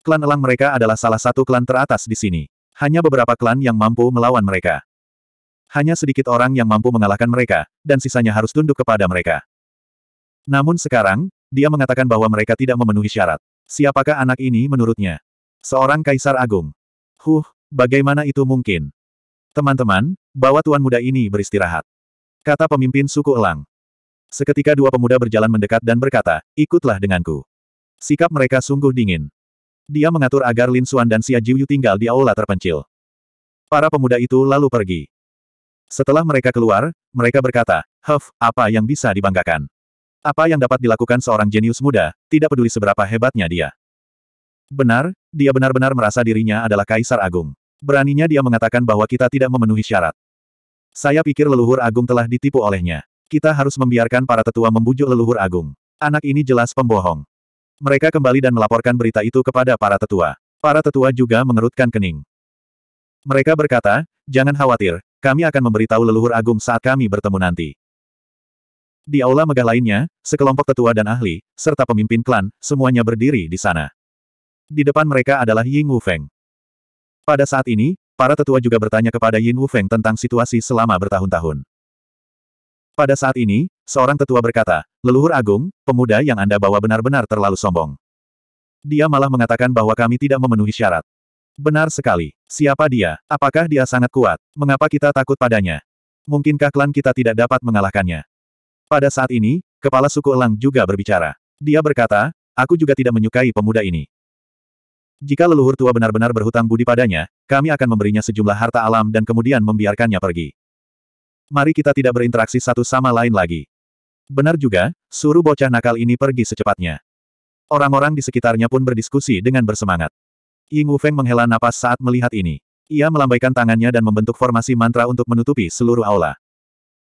Klan Elang mereka adalah salah satu klan teratas di sini. Hanya beberapa klan yang mampu melawan mereka. Hanya sedikit orang yang mampu mengalahkan mereka, dan sisanya harus tunduk kepada mereka. Namun sekarang, dia mengatakan bahwa mereka tidak memenuhi syarat. Siapakah anak ini menurutnya? Seorang kaisar agung. Huh, bagaimana itu mungkin? Teman-teman, bawa tuan muda ini beristirahat. Kata pemimpin suku Elang. Seketika dua pemuda berjalan mendekat dan berkata, ikutlah denganku. Sikap mereka sungguh dingin. Dia mengatur agar Lin Xuan dan Xia Jiu tinggal di aula terpencil. Para pemuda itu lalu pergi. Setelah mereka keluar, mereka berkata, Huff, apa yang bisa dibanggakan? Apa yang dapat dilakukan seorang jenius muda, tidak peduli seberapa hebatnya dia. Benar, dia benar-benar merasa dirinya adalah Kaisar Agung. Beraninya dia mengatakan bahwa kita tidak memenuhi syarat. Saya pikir leluhur Agung telah ditipu olehnya. Kita harus membiarkan para tetua membujuk leluhur agung. Anak ini jelas pembohong. Mereka kembali dan melaporkan berita itu kepada para tetua. Para tetua juga mengerutkan kening. Mereka berkata, jangan khawatir, kami akan memberitahu leluhur agung saat kami bertemu nanti. Di aula megah lainnya, sekelompok tetua dan ahli, serta pemimpin klan, semuanya berdiri di sana. Di depan mereka adalah Ying Wufeng. Pada saat ini, para tetua juga bertanya kepada Yin Wufeng tentang situasi selama bertahun-tahun. Pada saat ini, seorang tetua berkata, leluhur agung, pemuda yang Anda bawa benar-benar terlalu sombong. Dia malah mengatakan bahwa kami tidak memenuhi syarat. Benar sekali. Siapa dia? Apakah dia sangat kuat? Mengapa kita takut padanya? Mungkinkah klan kita tidak dapat mengalahkannya? Pada saat ini, kepala suku Elang juga berbicara. Dia berkata, aku juga tidak menyukai pemuda ini. Jika leluhur tua benar-benar berhutang budi padanya, kami akan memberinya sejumlah harta alam dan kemudian membiarkannya pergi. Mari kita tidak berinteraksi satu sama lain lagi. Benar juga, suruh bocah nakal ini pergi secepatnya. Orang-orang di sekitarnya pun berdiskusi dengan bersemangat. Ying Wufeng menghela napas saat melihat ini. Ia melambaikan tangannya dan membentuk formasi mantra untuk menutupi seluruh aula.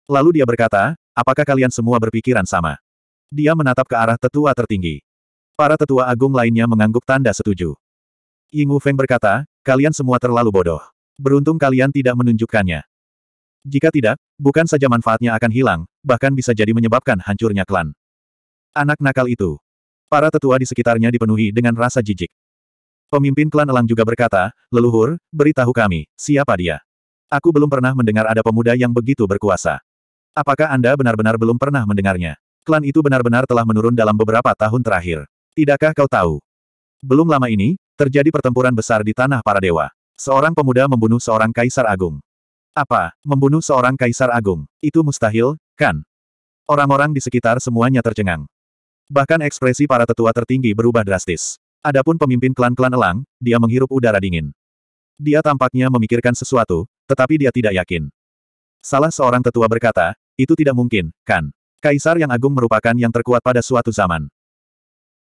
Lalu dia berkata, apakah kalian semua berpikiran sama? Dia menatap ke arah tetua tertinggi. Para tetua agung lainnya mengangguk tanda setuju. Ying Wufeng berkata, kalian semua terlalu bodoh. Beruntung kalian tidak menunjukkannya. Jika tidak, bukan saja manfaatnya akan hilang, bahkan bisa jadi menyebabkan hancurnya klan. Anak nakal itu. Para tetua di sekitarnya dipenuhi dengan rasa jijik. Pemimpin klan Elang juga berkata, leluhur, beritahu kami, siapa dia? Aku belum pernah mendengar ada pemuda yang begitu berkuasa. Apakah Anda benar-benar belum pernah mendengarnya? Klan itu benar-benar telah menurun dalam beberapa tahun terakhir. Tidakkah kau tahu? Belum lama ini, terjadi pertempuran besar di tanah para dewa. Seorang pemuda membunuh seorang kaisar agung. Apa, membunuh seorang kaisar agung, itu mustahil, kan? Orang-orang di sekitar semuanya tercengang. Bahkan ekspresi para tetua tertinggi berubah drastis. Adapun pemimpin klan-klan elang, dia menghirup udara dingin. Dia tampaknya memikirkan sesuatu, tetapi dia tidak yakin. Salah seorang tetua berkata, itu tidak mungkin, kan? Kaisar yang agung merupakan yang terkuat pada suatu zaman.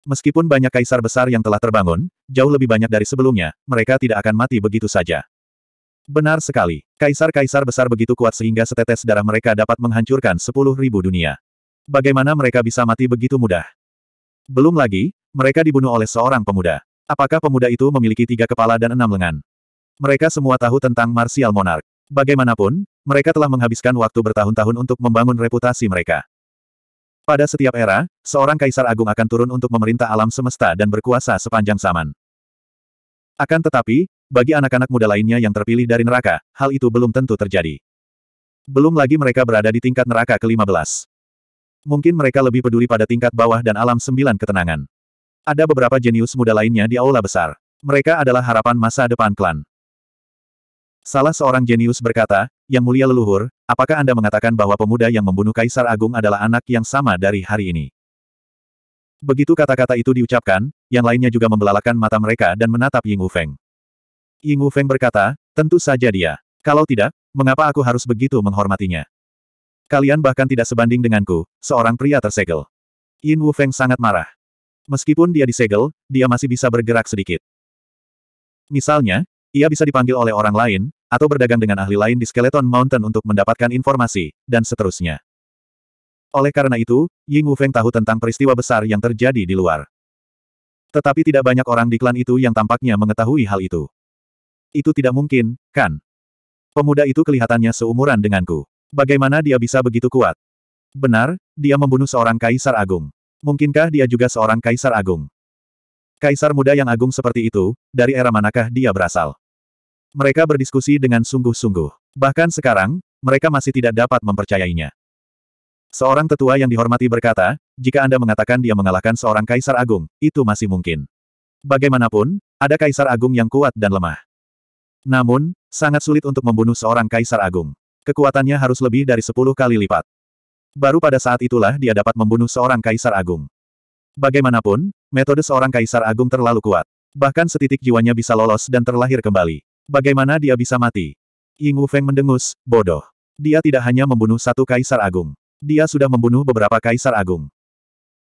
Meskipun banyak kaisar besar yang telah terbangun, jauh lebih banyak dari sebelumnya, mereka tidak akan mati begitu saja. Benar sekali. Kaisar-kaisar besar begitu kuat sehingga setetes darah mereka dapat menghancurkan sepuluh ribu dunia. Bagaimana mereka bisa mati begitu mudah? Belum lagi, mereka dibunuh oleh seorang pemuda. Apakah pemuda itu memiliki tiga kepala dan enam lengan? Mereka semua tahu tentang Martial Monarch. Bagaimanapun, mereka telah menghabiskan waktu bertahun-tahun untuk membangun reputasi mereka. Pada setiap era, seorang kaisar agung akan turun untuk memerintah alam semesta dan berkuasa sepanjang zaman. Akan tetapi, bagi anak-anak muda lainnya yang terpilih dari neraka, hal itu belum tentu terjadi. Belum lagi mereka berada di tingkat neraka ke-15. Mungkin mereka lebih peduli pada tingkat bawah dan alam sembilan ketenangan. Ada beberapa jenius muda lainnya di aula besar. Mereka adalah harapan masa depan klan. Salah seorang jenius berkata, Yang mulia leluhur, apakah Anda mengatakan bahwa pemuda yang membunuh Kaisar Agung adalah anak yang sama dari hari ini? Begitu kata-kata itu diucapkan, yang lainnya juga membelalakan mata mereka dan menatap Ying Feng. Ying Feng berkata, tentu saja dia. Kalau tidak, mengapa aku harus begitu menghormatinya? Kalian bahkan tidak sebanding denganku, seorang pria tersegel. Yin Feng sangat marah. Meskipun dia disegel, dia masih bisa bergerak sedikit. Misalnya, ia bisa dipanggil oleh orang lain, atau berdagang dengan ahli lain di Skeleton Mountain untuk mendapatkan informasi, dan seterusnya. Oleh karena itu, Ying Feng tahu tentang peristiwa besar yang terjadi di luar. Tetapi tidak banyak orang di klan itu yang tampaknya mengetahui hal itu. Itu tidak mungkin, kan? Pemuda itu kelihatannya seumuran denganku. Bagaimana dia bisa begitu kuat? Benar, dia membunuh seorang kaisar agung. Mungkinkah dia juga seorang kaisar agung? Kaisar muda yang agung seperti itu, dari era manakah dia berasal? Mereka berdiskusi dengan sungguh-sungguh. Bahkan sekarang, mereka masih tidak dapat mempercayainya. Seorang tetua yang dihormati berkata, jika Anda mengatakan dia mengalahkan seorang kaisar agung, itu masih mungkin. Bagaimanapun, ada kaisar agung yang kuat dan lemah. Namun, sangat sulit untuk membunuh seorang kaisar agung. Kekuatannya harus lebih dari sepuluh kali lipat. Baru pada saat itulah dia dapat membunuh seorang kaisar agung. Bagaimanapun, metode seorang kaisar agung terlalu kuat. Bahkan setitik jiwanya bisa lolos dan terlahir kembali. Bagaimana dia bisa mati? Ying Feng mendengus, bodoh. Dia tidak hanya membunuh satu kaisar agung. Dia sudah membunuh beberapa kaisar agung.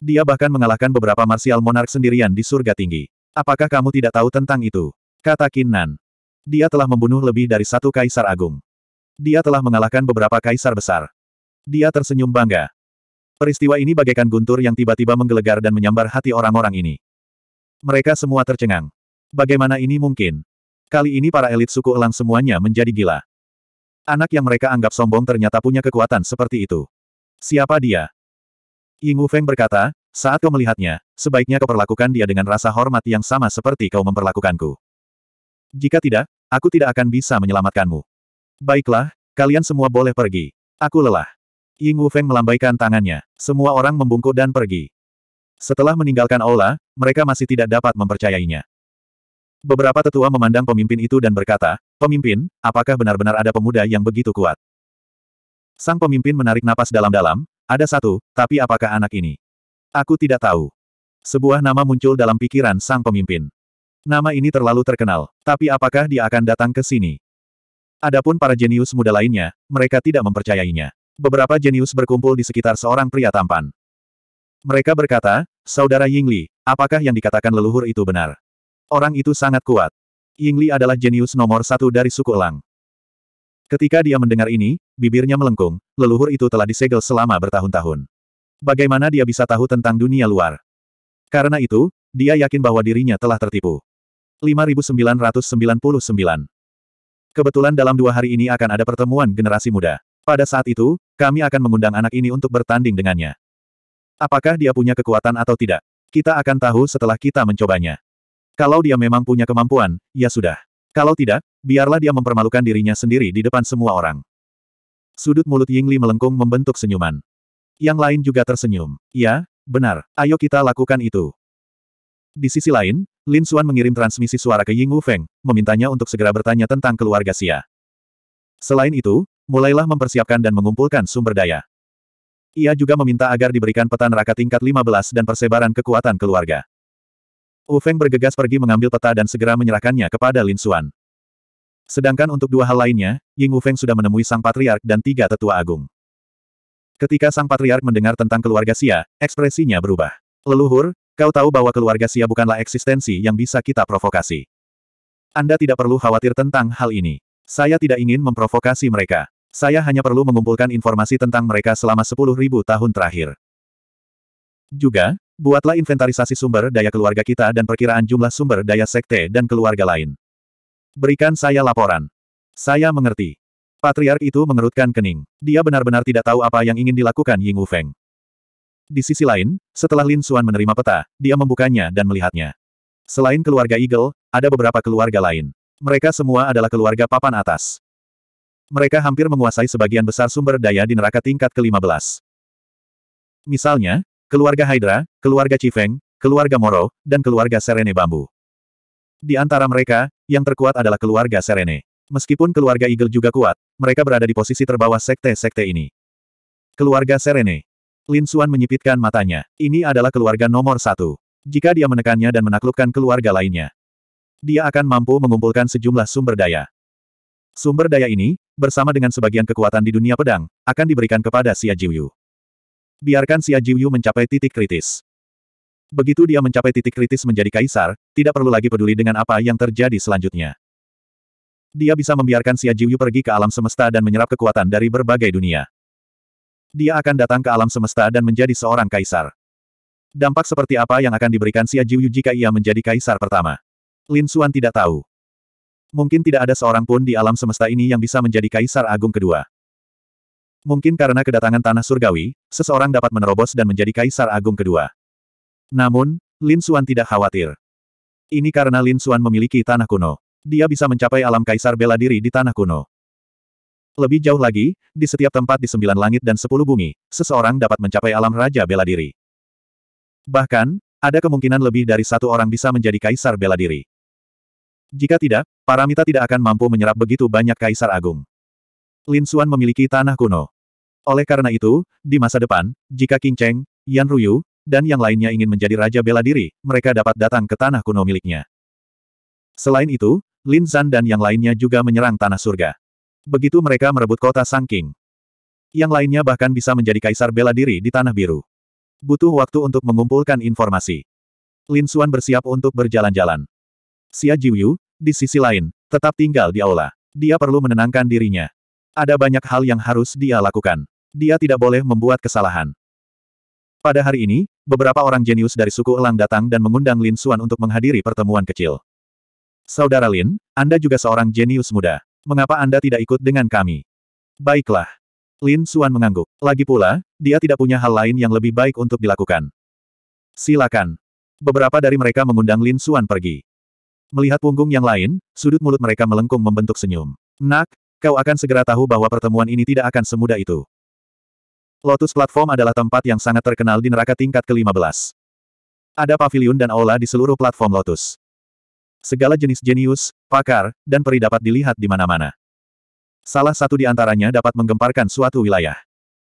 Dia bahkan mengalahkan beberapa martial monark sendirian di surga tinggi. Apakah kamu tidak tahu tentang itu? Kata Kinnan. Dia telah membunuh lebih dari satu kaisar agung. Dia telah mengalahkan beberapa kaisar besar. Dia tersenyum bangga. Peristiwa ini bagaikan guntur yang tiba-tiba menggelegar dan menyambar hati orang-orang ini. Mereka semua tercengang. Bagaimana ini mungkin? Kali ini para elit suku elang semuanya menjadi gila. Anak yang mereka anggap sombong ternyata punya kekuatan seperti itu. Siapa dia? Yingu Feng berkata, saat kau melihatnya, sebaiknya kau perlakukan dia dengan rasa hormat yang sama seperti kau memperlakukanku. Jika tidak, aku tidak akan bisa menyelamatkanmu. Baiklah, kalian semua boleh pergi. Aku lelah. Yingu Feng melambaikan tangannya. Semua orang membungkuk dan pergi. Setelah meninggalkan aula, mereka masih tidak dapat mempercayainya. Beberapa tetua memandang pemimpin itu dan berkata, Pemimpin, apakah benar-benar ada pemuda yang begitu kuat? Sang pemimpin menarik napas dalam-dalam, ada satu, tapi apakah anak ini? Aku tidak tahu. Sebuah nama muncul dalam pikiran sang pemimpin. Nama ini terlalu terkenal, tapi apakah dia akan datang ke sini? Adapun para jenius muda lainnya, mereka tidak mempercayainya. Beberapa jenius berkumpul di sekitar seorang pria tampan. Mereka berkata, Saudara Yingli, apakah yang dikatakan leluhur itu benar? Orang itu sangat kuat. Yingli adalah jenius nomor satu dari suku Lang. Ketika dia mendengar ini, bibirnya melengkung, leluhur itu telah disegel selama bertahun-tahun. Bagaimana dia bisa tahu tentang dunia luar? Karena itu, dia yakin bahwa dirinya telah tertipu. 5999 Kebetulan dalam dua hari ini akan ada pertemuan generasi muda. Pada saat itu, kami akan mengundang anak ini untuk bertanding dengannya. Apakah dia punya kekuatan atau tidak? Kita akan tahu setelah kita mencobanya. Kalau dia memang punya kemampuan, ya sudah. Kalau tidak, biarlah dia mempermalukan dirinya sendiri di depan semua orang. Sudut mulut Yingli melengkung membentuk senyuman. Yang lain juga tersenyum. Ya, benar, ayo kita lakukan itu. Di sisi lain, Lin Xuan mengirim transmisi suara ke Ying Wu Feng, memintanya untuk segera bertanya tentang keluarga Xia. Selain itu, mulailah mempersiapkan dan mengumpulkan sumber daya. Ia juga meminta agar diberikan peta neraka tingkat 15 dan persebaran kekuatan keluarga. Wu Feng bergegas pergi mengambil peta dan segera menyerahkannya kepada Lin Xuan. Sedangkan untuk dua hal lainnya, Ying Wu Feng sudah menemui Sang Patriark dan tiga tetua agung. Ketika Sang Patriark mendengar tentang keluarga Xia, ekspresinya berubah. Leluhur, kau tahu bahwa keluarga Xia bukanlah eksistensi yang bisa kita provokasi. Anda tidak perlu khawatir tentang hal ini. Saya tidak ingin memprovokasi mereka. Saya hanya perlu mengumpulkan informasi tentang mereka selama sepuluh ribu tahun terakhir. Juga, Buatlah inventarisasi sumber daya keluarga kita dan perkiraan jumlah sumber daya sekte dan keluarga lain. Berikan saya laporan. Saya mengerti. Patriark itu mengerutkan kening. Dia benar-benar tidak tahu apa yang ingin dilakukan Ying Wu Feng. Di sisi lain, setelah Lin Xuan menerima peta, dia membukanya dan melihatnya. Selain keluarga Eagle, ada beberapa keluarga lain. Mereka semua adalah keluarga papan atas. Mereka hampir menguasai sebagian besar sumber daya di neraka tingkat ke-15. Misalnya, keluarga Hydra, keluarga Chifeng, keluarga Moro, dan keluarga Serene Bambu. Di antara mereka, yang terkuat adalah keluarga Serene. Meskipun keluarga Eagle juga kuat, mereka berada di posisi terbawah sekte-sekte ini. Keluarga Serene. Lin Xuan menyipitkan matanya. Ini adalah keluarga nomor satu. Jika dia menekannya dan menaklukkan keluarga lainnya, dia akan mampu mengumpulkan sejumlah sumber daya. Sumber daya ini, bersama dengan sebagian kekuatan di dunia pedang, akan diberikan kepada Xia Jiuyu biarkan Xia Jiuyu mencapai titik kritis. Begitu dia mencapai titik kritis menjadi kaisar, tidak perlu lagi peduli dengan apa yang terjadi selanjutnya. Dia bisa membiarkan Xia Jiuyu pergi ke alam semesta dan menyerap kekuatan dari berbagai dunia. Dia akan datang ke alam semesta dan menjadi seorang kaisar. Dampak seperti apa yang akan diberikan Xia Jiuyu jika ia menjadi kaisar pertama? Lin Xuan tidak tahu. Mungkin tidak ada seorang pun di alam semesta ini yang bisa menjadi kaisar agung kedua. Mungkin karena kedatangan tanah surgawi, seseorang dapat menerobos dan menjadi kaisar agung kedua. Namun, Lin Xuan tidak khawatir. Ini karena Lin Xuan memiliki tanah kuno. Dia bisa mencapai alam kaisar bela diri di tanah kuno. Lebih jauh lagi, di setiap tempat di sembilan langit dan sepuluh bumi, seseorang dapat mencapai alam raja bela diri. Bahkan, ada kemungkinan lebih dari satu orang bisa menjadi kaisar bela diri. Jika tidak, Paramita tidak akan mampu menyerap begitu banyak kaisar agung. Lin Xuan memiliki tanah kuno. Oleh karena itu, di masa depan, jika King Cheng, Yan Ruyu, dan yang lainnya ingin menjadi raja bela diri, mereka dapat datang ke tanah kuno miliknya. Selain itu, Lin Zan dan yang lainnya juga menyerang tanah surga. Begitu mereka merebut kota King. Yang lainnya bahkan bisa menjadi kaisar bela diri di tanah biru. Butuh waktu untuk mengumpulkan informasi. Lin Xuan bersiap untuk berjalan-jalan. Xia Jiuyu, di sisi lain, tetap tinggal di aula. Dia perlu menenangkan dirinya. Ada banyak hal yang harus dia lakukan dia tidak boleh membuat kesalahan. Pada hari ini, beberapa orang jenius dari suku Elang datang dan mengundang Lin Xuan untuk menghadiri pertemuan kecil. Saudara Lin, Anda juga seorang jenius muda. Mengapa Anda tidak ikut dengan kami? Baiklah. Lin Xuan mengangguk. Lagi pula, dia tidak punya hal lain yang lebih baik untuk dilakukan. Silakan. Beberapa dari mereka mengundang Lin Xuan pergi. Melihat punggung yang lain, sudut mulut mereka melengkung membentuk senyum. Nak, kau akan segera tahu bahwa pertemuan ini tidak akan semudah itu. Lotus Platform adalah tempat yang sangat terkenal di neraka tingkat ke-15. Ada pavilion dan aula di seluruh platform Lotus. Segala jenis jenius, pakar, dan peri dapat dilihat di mana-mana. Salah satu di antaranya dapat menggemparkan suatu wilayah.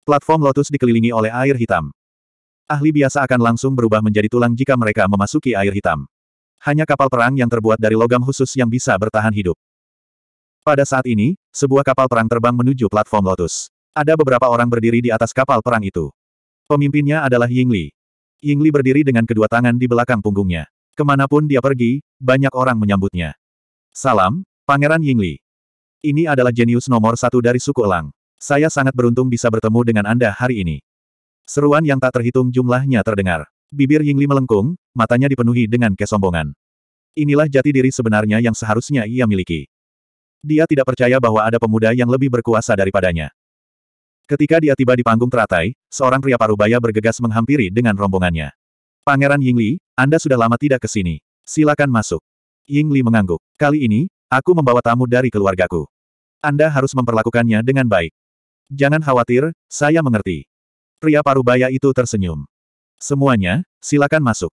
Platform Lotus dikelilingi oleh air hitam. Ahli biasa akan langsung berubah menjadi tulang jika mereka memasuki air hitam. Hanya kapal perang yang terbuat dari logam khusus yang bisa bertahan hidup. Pada saat ini, sebuah kapal perang terbang menuju platform Lotus. Ada beberapa orang berdiri di atas kapal perang itu. Pemimpinnya adalah Ying Li. Ying Li berdiri dengan kedua tangan di belakang punggungnya. Kemanapun dia pergi, banyak orang menyambutnya. Salam, Pangeran Ying Li. Ini adalah jenius nomor satu dari suku Elang. Saya sangat beruntung bisa bertemu dengan Anda hari ini. Seruan yang tak terhitung jumlahnya terdengar. Bibir Ying Li melengkung, matanya dipenuhi dengan kesombongan. Inilah jati diri sebenarnya yang seharusnya ia miliki. Dia tidak percaya bahwa ada pemuda yang lebih berkuasa daripadanya. Ketika dia tiba di panggung teratai, seorang pria parubaya bergegas menghampiri dengan rombongannya. Pangeran Yingli, Anda sudah lama tidak ke sini. Silakan masuk. Yingli mengangguk. Kali ini, aku membawa tamu dari keluargaku. Anda harus memperlakukannya dengan baik. Jangan khawatir, saya mengerti. Pria parubaya itu tersenyum. Semuanya, silakan masuk.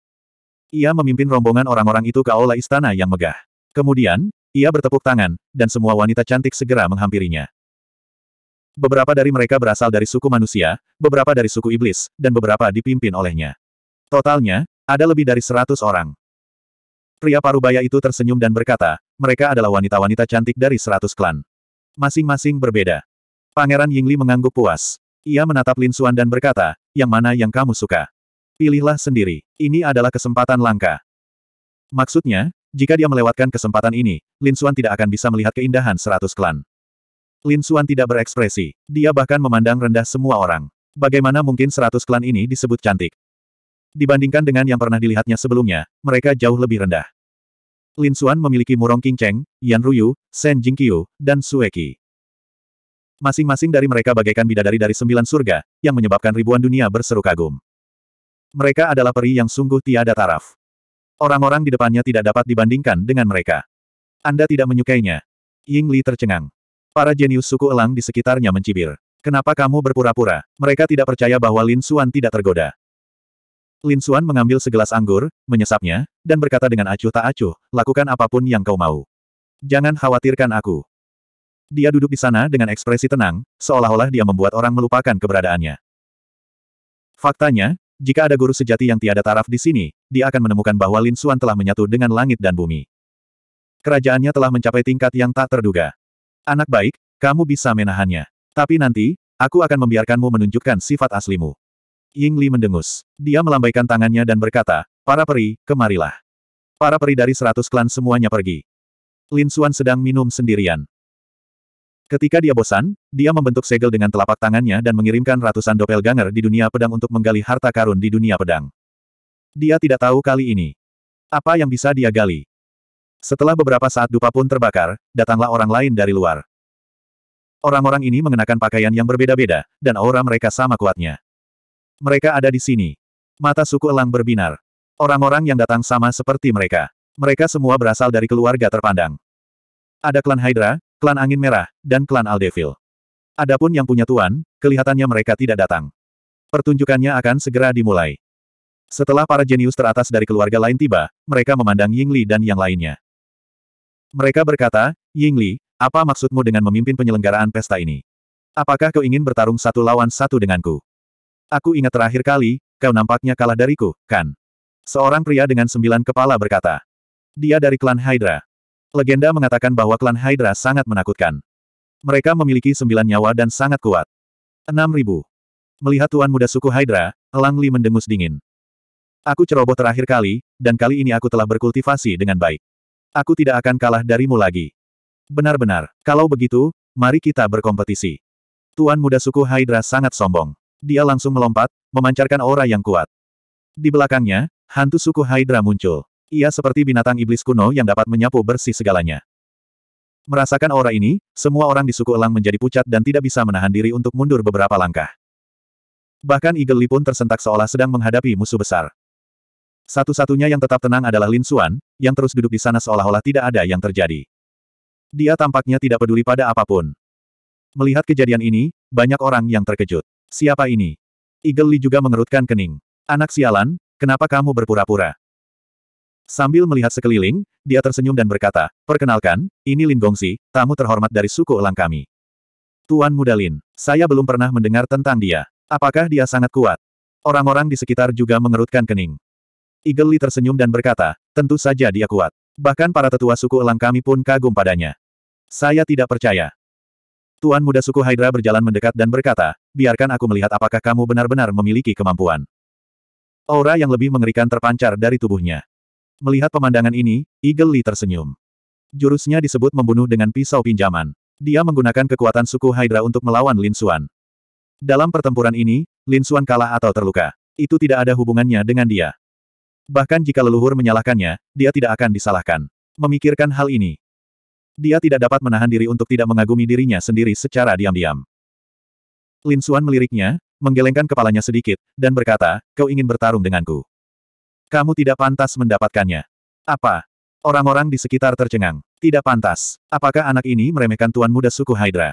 Ia memimpin rombongan orang-orang itu ke aula istana yang megah. Kemudian, ia bertepuk tangan, dan semua wanita cantik segera menghampirinya. Beberapa dari mereka berasal dari suku manusia, beberapa dari suku iblis, dan beberapa dipimpin olehnya. Totalnya, ada lebih dari seratus orang. Pria parubaya itu tersenyum dan berkata, mereka adalah wanita-wanita cantik dari seratus klan. Masing-masing berbeda. Pangeran Yingli mengangguk puas. Ia menatap Lin Suan dan berkata, yang mana yang kamu suka? Pilihlah sendiri. Ini adalah kesempatan langka. Maksudnya, jika dia melewatkan kesempatan ini, Lin Suan tidak akan bisa melihat keindahan seratus klan. Lin Suan tidak berekspresi. Dia bahkan memandang rendah semua orang. Bagaimana mungkin seratus klan ini disebut cantik? Dibandingkan dengan yang pernah dilihatnya sebelumnya, mereka jauh lebih rendah. Lin Suan memiliki Murong King Cheng, Yan Ruyu, Shen Jingqiu, dan Sueki. Masing-masing dari mereka bagaikan bidadari dari sembilan surga, yang menyebabkan ribuan dunia berseru kagum. Mereka adalah peri yang sungguh tiada taraf. Orang-orang di depannya tidak dapat dibandingkan dengan mereka. Anda tidak menyukainya. Ying Li tercengang. Para jenius suku elang di sekitarnya mencibir. Kenapa kamu berpura-pura? Mereka tidak percaya bahwa Lin Xuan tidak tergoda. Lin Xuan mengambil segelas anggur, menyesapnya, dan berkata dengan acuh tak acuh, lakukan apapun yang kau mau. Jangan khawatirkan aku. Dia duduk di sana dengan ekspresi tenang, seolah-olah dia membuat orang melupakan keberadaannya. Faktanya, jika ada guru sejati yang tiada taraf di sini, dia akan menemukan bahwa Lin Xuan telah menyatu dengan langit dan bumi. Kerajaannya telah mencapai tingkat yang tak terduga. Anak baik, kamu bisa menahannya. Tapi nanti, aku akan membiarkanmu menunjukkan sifat aslimu. Ying Li mendengus. Dia melambaikan tangannya dan berkata, Para peri, kemarilah. Para peri dari seratus klan semuanya pergi. Lin Xuan sedang minum sendirian. Ketika dia bosan, dia membentuk segel dengan telapak tangannya dan mengirimkan ratusan ganger di dunia pedang untuk menggali harta karun di dunia pedang. Dia tidak tahu kali ini. Apa yang bisa dia gali? Setelah beberapa saat dupa pun terbakar, datanglah orang lain dari luar. Orang-orang ini mengenakan pakaian yang berbeda-beda, dan aura mereka sama kuatnya. Mereka ada di sini. Mata suku elang berbinar. Orang-orang yang datang sama seperti mereka. Mereka semua berasal dari keluarga terpandang. Ada klan Hydra, klan Angin Merah, dan klan Aldevil. Adapun yang punya tuan, kelihatannya mereka tidak datang. Pertunjukannya akan segera dimulai. Setelah para jenius teratas dari keluarga lain tiba, mereka memandang Yingli dan yang lainnya. Mereka berkata, Yingli, apa maksudmu dengan memimpin penyelenggaraan pesta ini? Apakah kau ingin bertarung satu lawan satu denganku? Aku ingat terakhir kali, kau nampaknya kalah dariku, kan? Seorang pria dengan sembilan kepala berkata. Dia dari klan Hydra. Legenda mengatakan bahwa klan Hydra sangat menakutkan. Mereka memiliki sembilan nyawa dan sangat kuat. Enam ribu. Melihat tuan muda suku Hydra, Lang Li mendengus dingin. Aku ceroboh terakhir kali, dan kali ini aku telah berkultivasi dengan baik. Aku tidak akan kalah darimu lagi. Benar-benar, kalau begitu, mari kita berkompetisi. Tuan muda suku Hydra sangat sombong. Dia langsung melompat, memancarkan aura yang kuat. Di belakangnya, hantu suku Hydra muncul. Ia seperti binatang iblis kuno yang dapat menyapu bersih segalanya. Merasakan aura ini, semua orang di suku Elang menjadi pucat dan tidak bisa menahan diri untuk mundur beberapa langkah. Bahkan Eagle pun tersentak seolah sedang menghadapi musuh besar. Satu-satunya yang tetap tenang adalah Lin Xuan, yang terus duduk di sana seolah-olah tidak ada yang terjadi. Dia tampaknya tidak peduli pada apapun. Melihat kejadian ini, banyak orang yang terkejut. Siapa ini? Eagle Li juga mengerutkan kening. Anak sialan, kenapa kamu berpura-pura? Sambil melihat sekeliling, dia tersenyum dan berkata, Perkenalkan, ini Lin Gongsi, tamu terhormat dari suku elang kami. Tuan Muda Lin, saya belum pernah mendengar tentang dia. Apakah dia sangat kuat? Orang-orang di sekitar juga mengerutkan kening. Eagle Li tersenyum dan berkata, tentu saja dia kuat. Bahkan para tetua suku elang kami pun kagum padanya. Saya tidak percaya. Tuan muda suku Hydra berjalan mendekat dan berkata, biarkan aku melihat apakah kamu benar-benar memiliki kemampuan. Aura yang lebih mengerikan terpancar dari tubuhnya. Melihat pemandangan ini, Eagle Li tersenyum. Jurusnya disebut membunuh dengan pisau pinjaman. Dia menggunakan kekuatan suku Hydra untuk melawan Lin Xuan. Dalam pertempuran ini, Lin Xuan kalah atau terluka. Itu tidak ada hubungannya dengan dia. Bahkan jika leluhur menyalahkannya, dia tidak akan disalahkan. Memikirkan hal ini, dia tidak dapat menahan diri untuk tidak mengagumi dirinya sendiri secara diam-diam. Lin Suan meliriknya, menggelengkan kepalanya sedikit, dan berkata, kau ingin bertarung denganku. Kamu tidak pantas mendapatkannya. Apa? Orang-orang di sekitar tercengang. Tidak pantas. Apakah anak ini meremehkan tuan muda suku Hydra?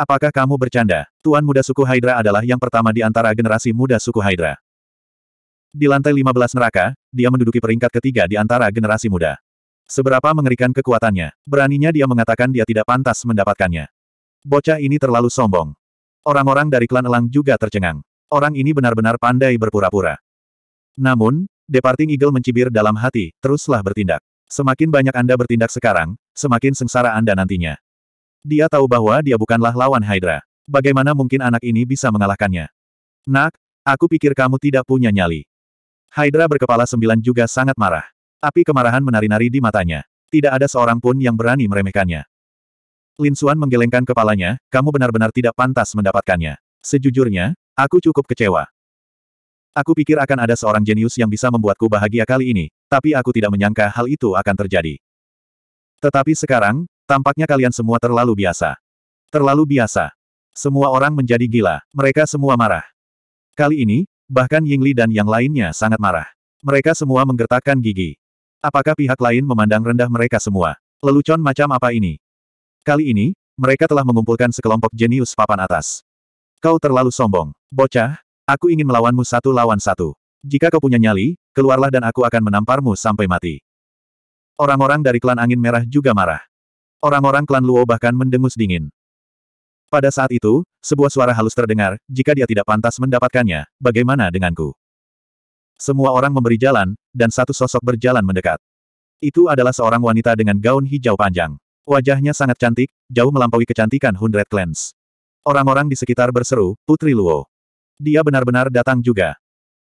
Apakah kamu bercanda? Tuan muda suku Hydra adalah yang pertama di antara generasi muda suku Hydra. Di lantai 15 neraka, dia menduduki peringkat ketiga di antara generasi muda. Seberapa mengerikan kekuatannya, beraninya dia mengatakan dia tidak pantas mendapatkannya. Bocah ini terlalu sombong. Orang-orang dari klan Elang juga tercengang. Orang ini benar-benar pandai berpura-pura. Namun, Departing Eagle mencibir dalam hati, teruslah bertindak. Semakin banyak Anda bertindak sekarang, semakin sengsara Anda nantinya. Dia tahu bahwa dia bukanlah lawan Hydra. Bagaimana mungkin anak ini bisa mengalahkannya? Nak, aku pikir kamu tidak punya nyali. Hydra berkepala sembilan juga sangat marah. Api kemarahan menari-nari di matanya. Tidak ada seorang pun yang berani meremehkannya. Lin Xuan menggelengkan kepalanya, kamu benar-benar tidak pantas mendapatkannya. Sejujurnya, aku cukup kecewa. Aku pikir akan ada seorang jenius yang bisa membuatku bahagia kali ini, tapi aku tidak menyangka hal itu akan terjadi. Tetapi sekarang, tampaknya kalian semua terlalu biasa. Terlalu biasa. Semua orang menjadi gila, mereka semua marah. Kali ini, Bahkan Yingli dan yang lainnya sangat marah. Mereka semua menggertakkan gigi. Apakah pihak lain memandang rendah mereka semua? Lelucon macam apa ini? Kali ini, mereka telah mengumpulkan sekelompok jenius papan atas. Kau terlalu sombong. Bocah, aku ingin melawanmu satu lawan satu. Jika kau punya nyali, keluarlah dan aku akan menamparmu sampai mati. Orang-orang dari klan Angin Merah juga marah. Orang-orang klan Luo bahkan mendengus dingin. Pada saat itu, sebuah suara halus terdengar, jika dia tidak pantas mendapatkannya, bagaimana denganku? Semua orang memberi jalan, dan satu sosok berjalan mendekat. Itu adalah seorang wanita dengan gaun hijau panjang. Wajahnya sangat cantik, jauh melampaui kecantikan Hundred Clans. Orang-orang di sekitar berseru, Putri Luo. Dia benar-benar datang juga.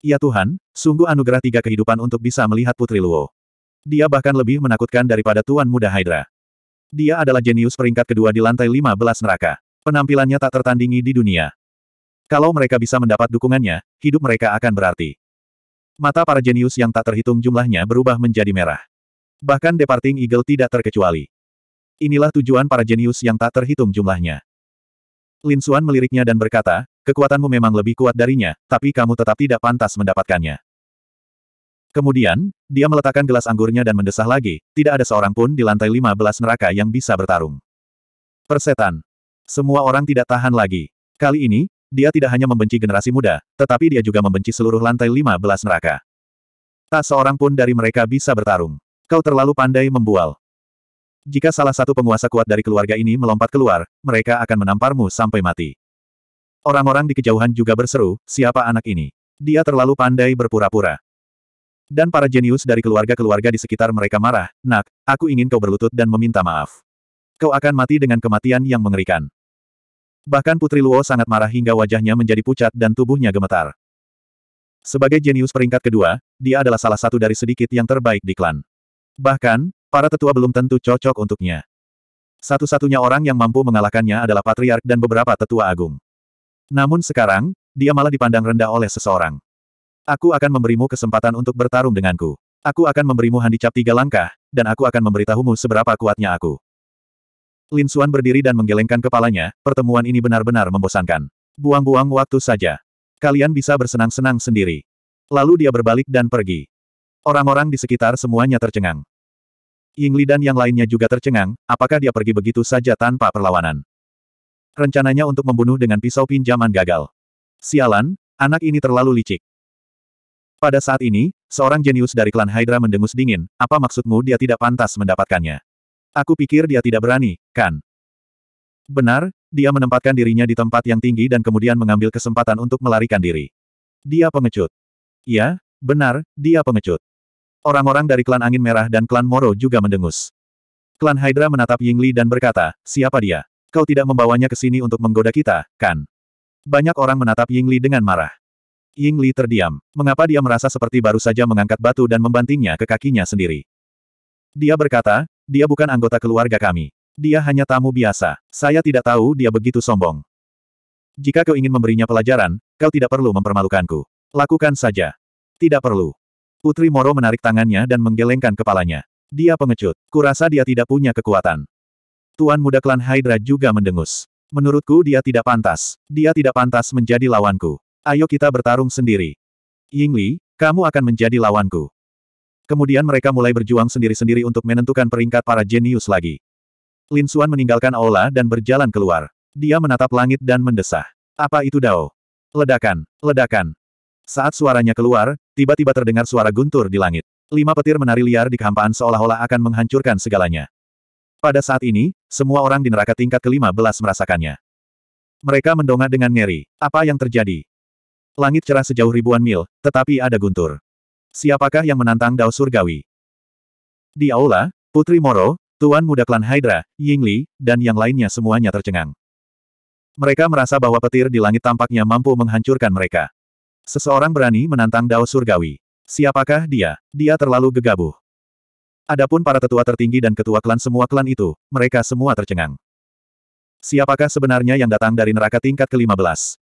Ya Tuhan, sungguh anugerah tiga kehidupan untuk bisa melihat Putri Luo. Dia bahkan lebih menakutkan daripada Tuan Muda Hydra. Dia adalah jenius peringkat kedua di lantai 15 neraka. Penampilannya tak tertandingi di dunia. Kalau mereka bisa mendapat dukungannya, hidup mereka akan berarti. Mata para jenius yang tak terhitung jumlahnya berubah menjadi merah. Bahkan Departing Eagle tidak terkecuali. Inilah tujuan para jenius yang tak terhitung jumlahnya. Lin Xuan meliriknya dan berkata, kekuatanmu memang lebih kuat darinya, tapi kamu tetap tidak pantas mendapatkannya. Kemudian, dia meletakkan gelas anggurnya dan mendesah lagi, tidak ada seorang pun di lantai 15 neraka yang bisa bertarung. Persetan. Semua orang tidak tahan lagi. Kali ini, dia tidak hanya membenci generasi muda, tetapi dia juga membenci seluruh lantai 15 neraka. Tak seorang pun dari mereka bisa bertarung. Kau terlalu pandai membual. Jika salah satu penguasa kuat dari keluarga ini melompat keluar, mereka akan menamparmu sampai mati. Orang-orang di kejauhan juga berseru, siapa anak ini? Dia terlalu pandai berpura-pura. Dan para jenius dari keluarga-keluarga di sekitar mereka marah, nak, aku ingin kau berlutut dan meminta maaf. Kau akan mati dengan kematian yang mengerikan. Bahkan Putri Luo sangat marah hingga wajahnya menjadi pucat dan tubuhnya gemetar. Sebagai jenius peringkat kedua, dia adalah salah satu dari sedikit yang terbaik di klan. Bahkan, para tetua belum tentu cocok untuknya. Satu-satunya orang yang mampu mengalahkannya adalah patriark dan beberapa tetua agung. Namun sekarang, dia malah dipandang rendah oleh seseorang. Aku akan memberimu kesempatan untuk bertarung denganku. Aku akan memberimu handicap tiga langkah, dan aku akan memberitahumu seberapa kuatnya aku. Lin Suan berdiri dan menggelengkan kepalanya, pertemuan ini benar-benar membosankan. Buang-buang waktu saja. Kalian bisa bersenang-senang sendiri. Lalu dia berbalik dan pergi. Orang-orang di sekitar semuanya tercengang. Yingli dan yang lainnya juga tercengang, apakah dia pergi begitu saja tanpa perlawanan. Rencananya untuk membunuh dengan pisau pinjaman gagal. Sialan, anak ini terlalu licik. Pada saat ini, seorang jenius dari klan Hydra mendengus dingin, apa maksudmu dia tidak pantas mendapatkannya? Aku pikir dia tidak berani, kan? Benar, dia menempatkan dirinya di tempat yang tinggi dan kemudian mengambil kesempatan untuk melarikan diri. Dia pengecut. Ya, benar, dia pengecut. Orang-orang dari klan Angin Merah dan klan Moro juga mendengus. Klan Hydra menatap Yingli dan berkata, siapa dia? Kau tidak membawanya ke sini untuk menggoda kita, kan? Banyak orang menatap Yingli dengan marah. Yingli terdiam. Mengapa dia merasa seperti baru saja mengangkat batu dan membantingnya ke kakinya sendiri? Dia berkata, dia bukan anggota keluarga kami. Dia hanya tamu biasa. Saya tidak tahu dia begitu sombong. Jika kau ingin memberinya pelajaran, kau tidak perlu mempermalukanku. Lakukan saja. Tidak perlu. Putri Moro menarik tangannya dan menggelengkan kepalanya. Dia pengecut. Kurasa dia tidak punya kekuatan. Tuan muda klan Hydra juga mendengus. Menurutku dia tidak pantas. Dia tidak pantas menjadi lawanku. Ayo kita bertarung sendiri. Yingli, kamu akan menjadi lawanku. Kemudian mereka mulai berjuang sendiri-sendiri untuk menentukan peringkat para jenius lagi. Lin Xuan meninggalkan aula dan berjalan keluar. Dia menatap langit dan mendesah. Apa itu Dao? Ledakan, ledakan. Saat suaranya keluar, tiba-tiba terdengar suara guntur di langit. Lima petir menari liar di kehampaan seolah-olah akan menghancurkan segalanya. Pada saat ini, semua orang di neraka tingkat kelima belas merasakannya. Mereka mendongak dengan ngeri. Apa yang terjadi? Langit cerah sejauh ribuan mil, tetapi ada guntur. Siapakah yang menantang Dao Surgawi? Di aula, Putri Moro, Tuan Muda Klan Hydra, Yingli, dan yang lainnya semuanya tercengang. Mereka merasa bahwa petir di langit tampaknya mampu menghancurkan mereka. Seseorang berani menantang Dao Surgawi. Siapakah dia? Dia terlalu gegabah. Adapun para tetua tertinggi dan ketua klan semua klan itu, mereka semua tercengang. Siapakah sebenarnya yang datang dari neraka tingkat ke-15?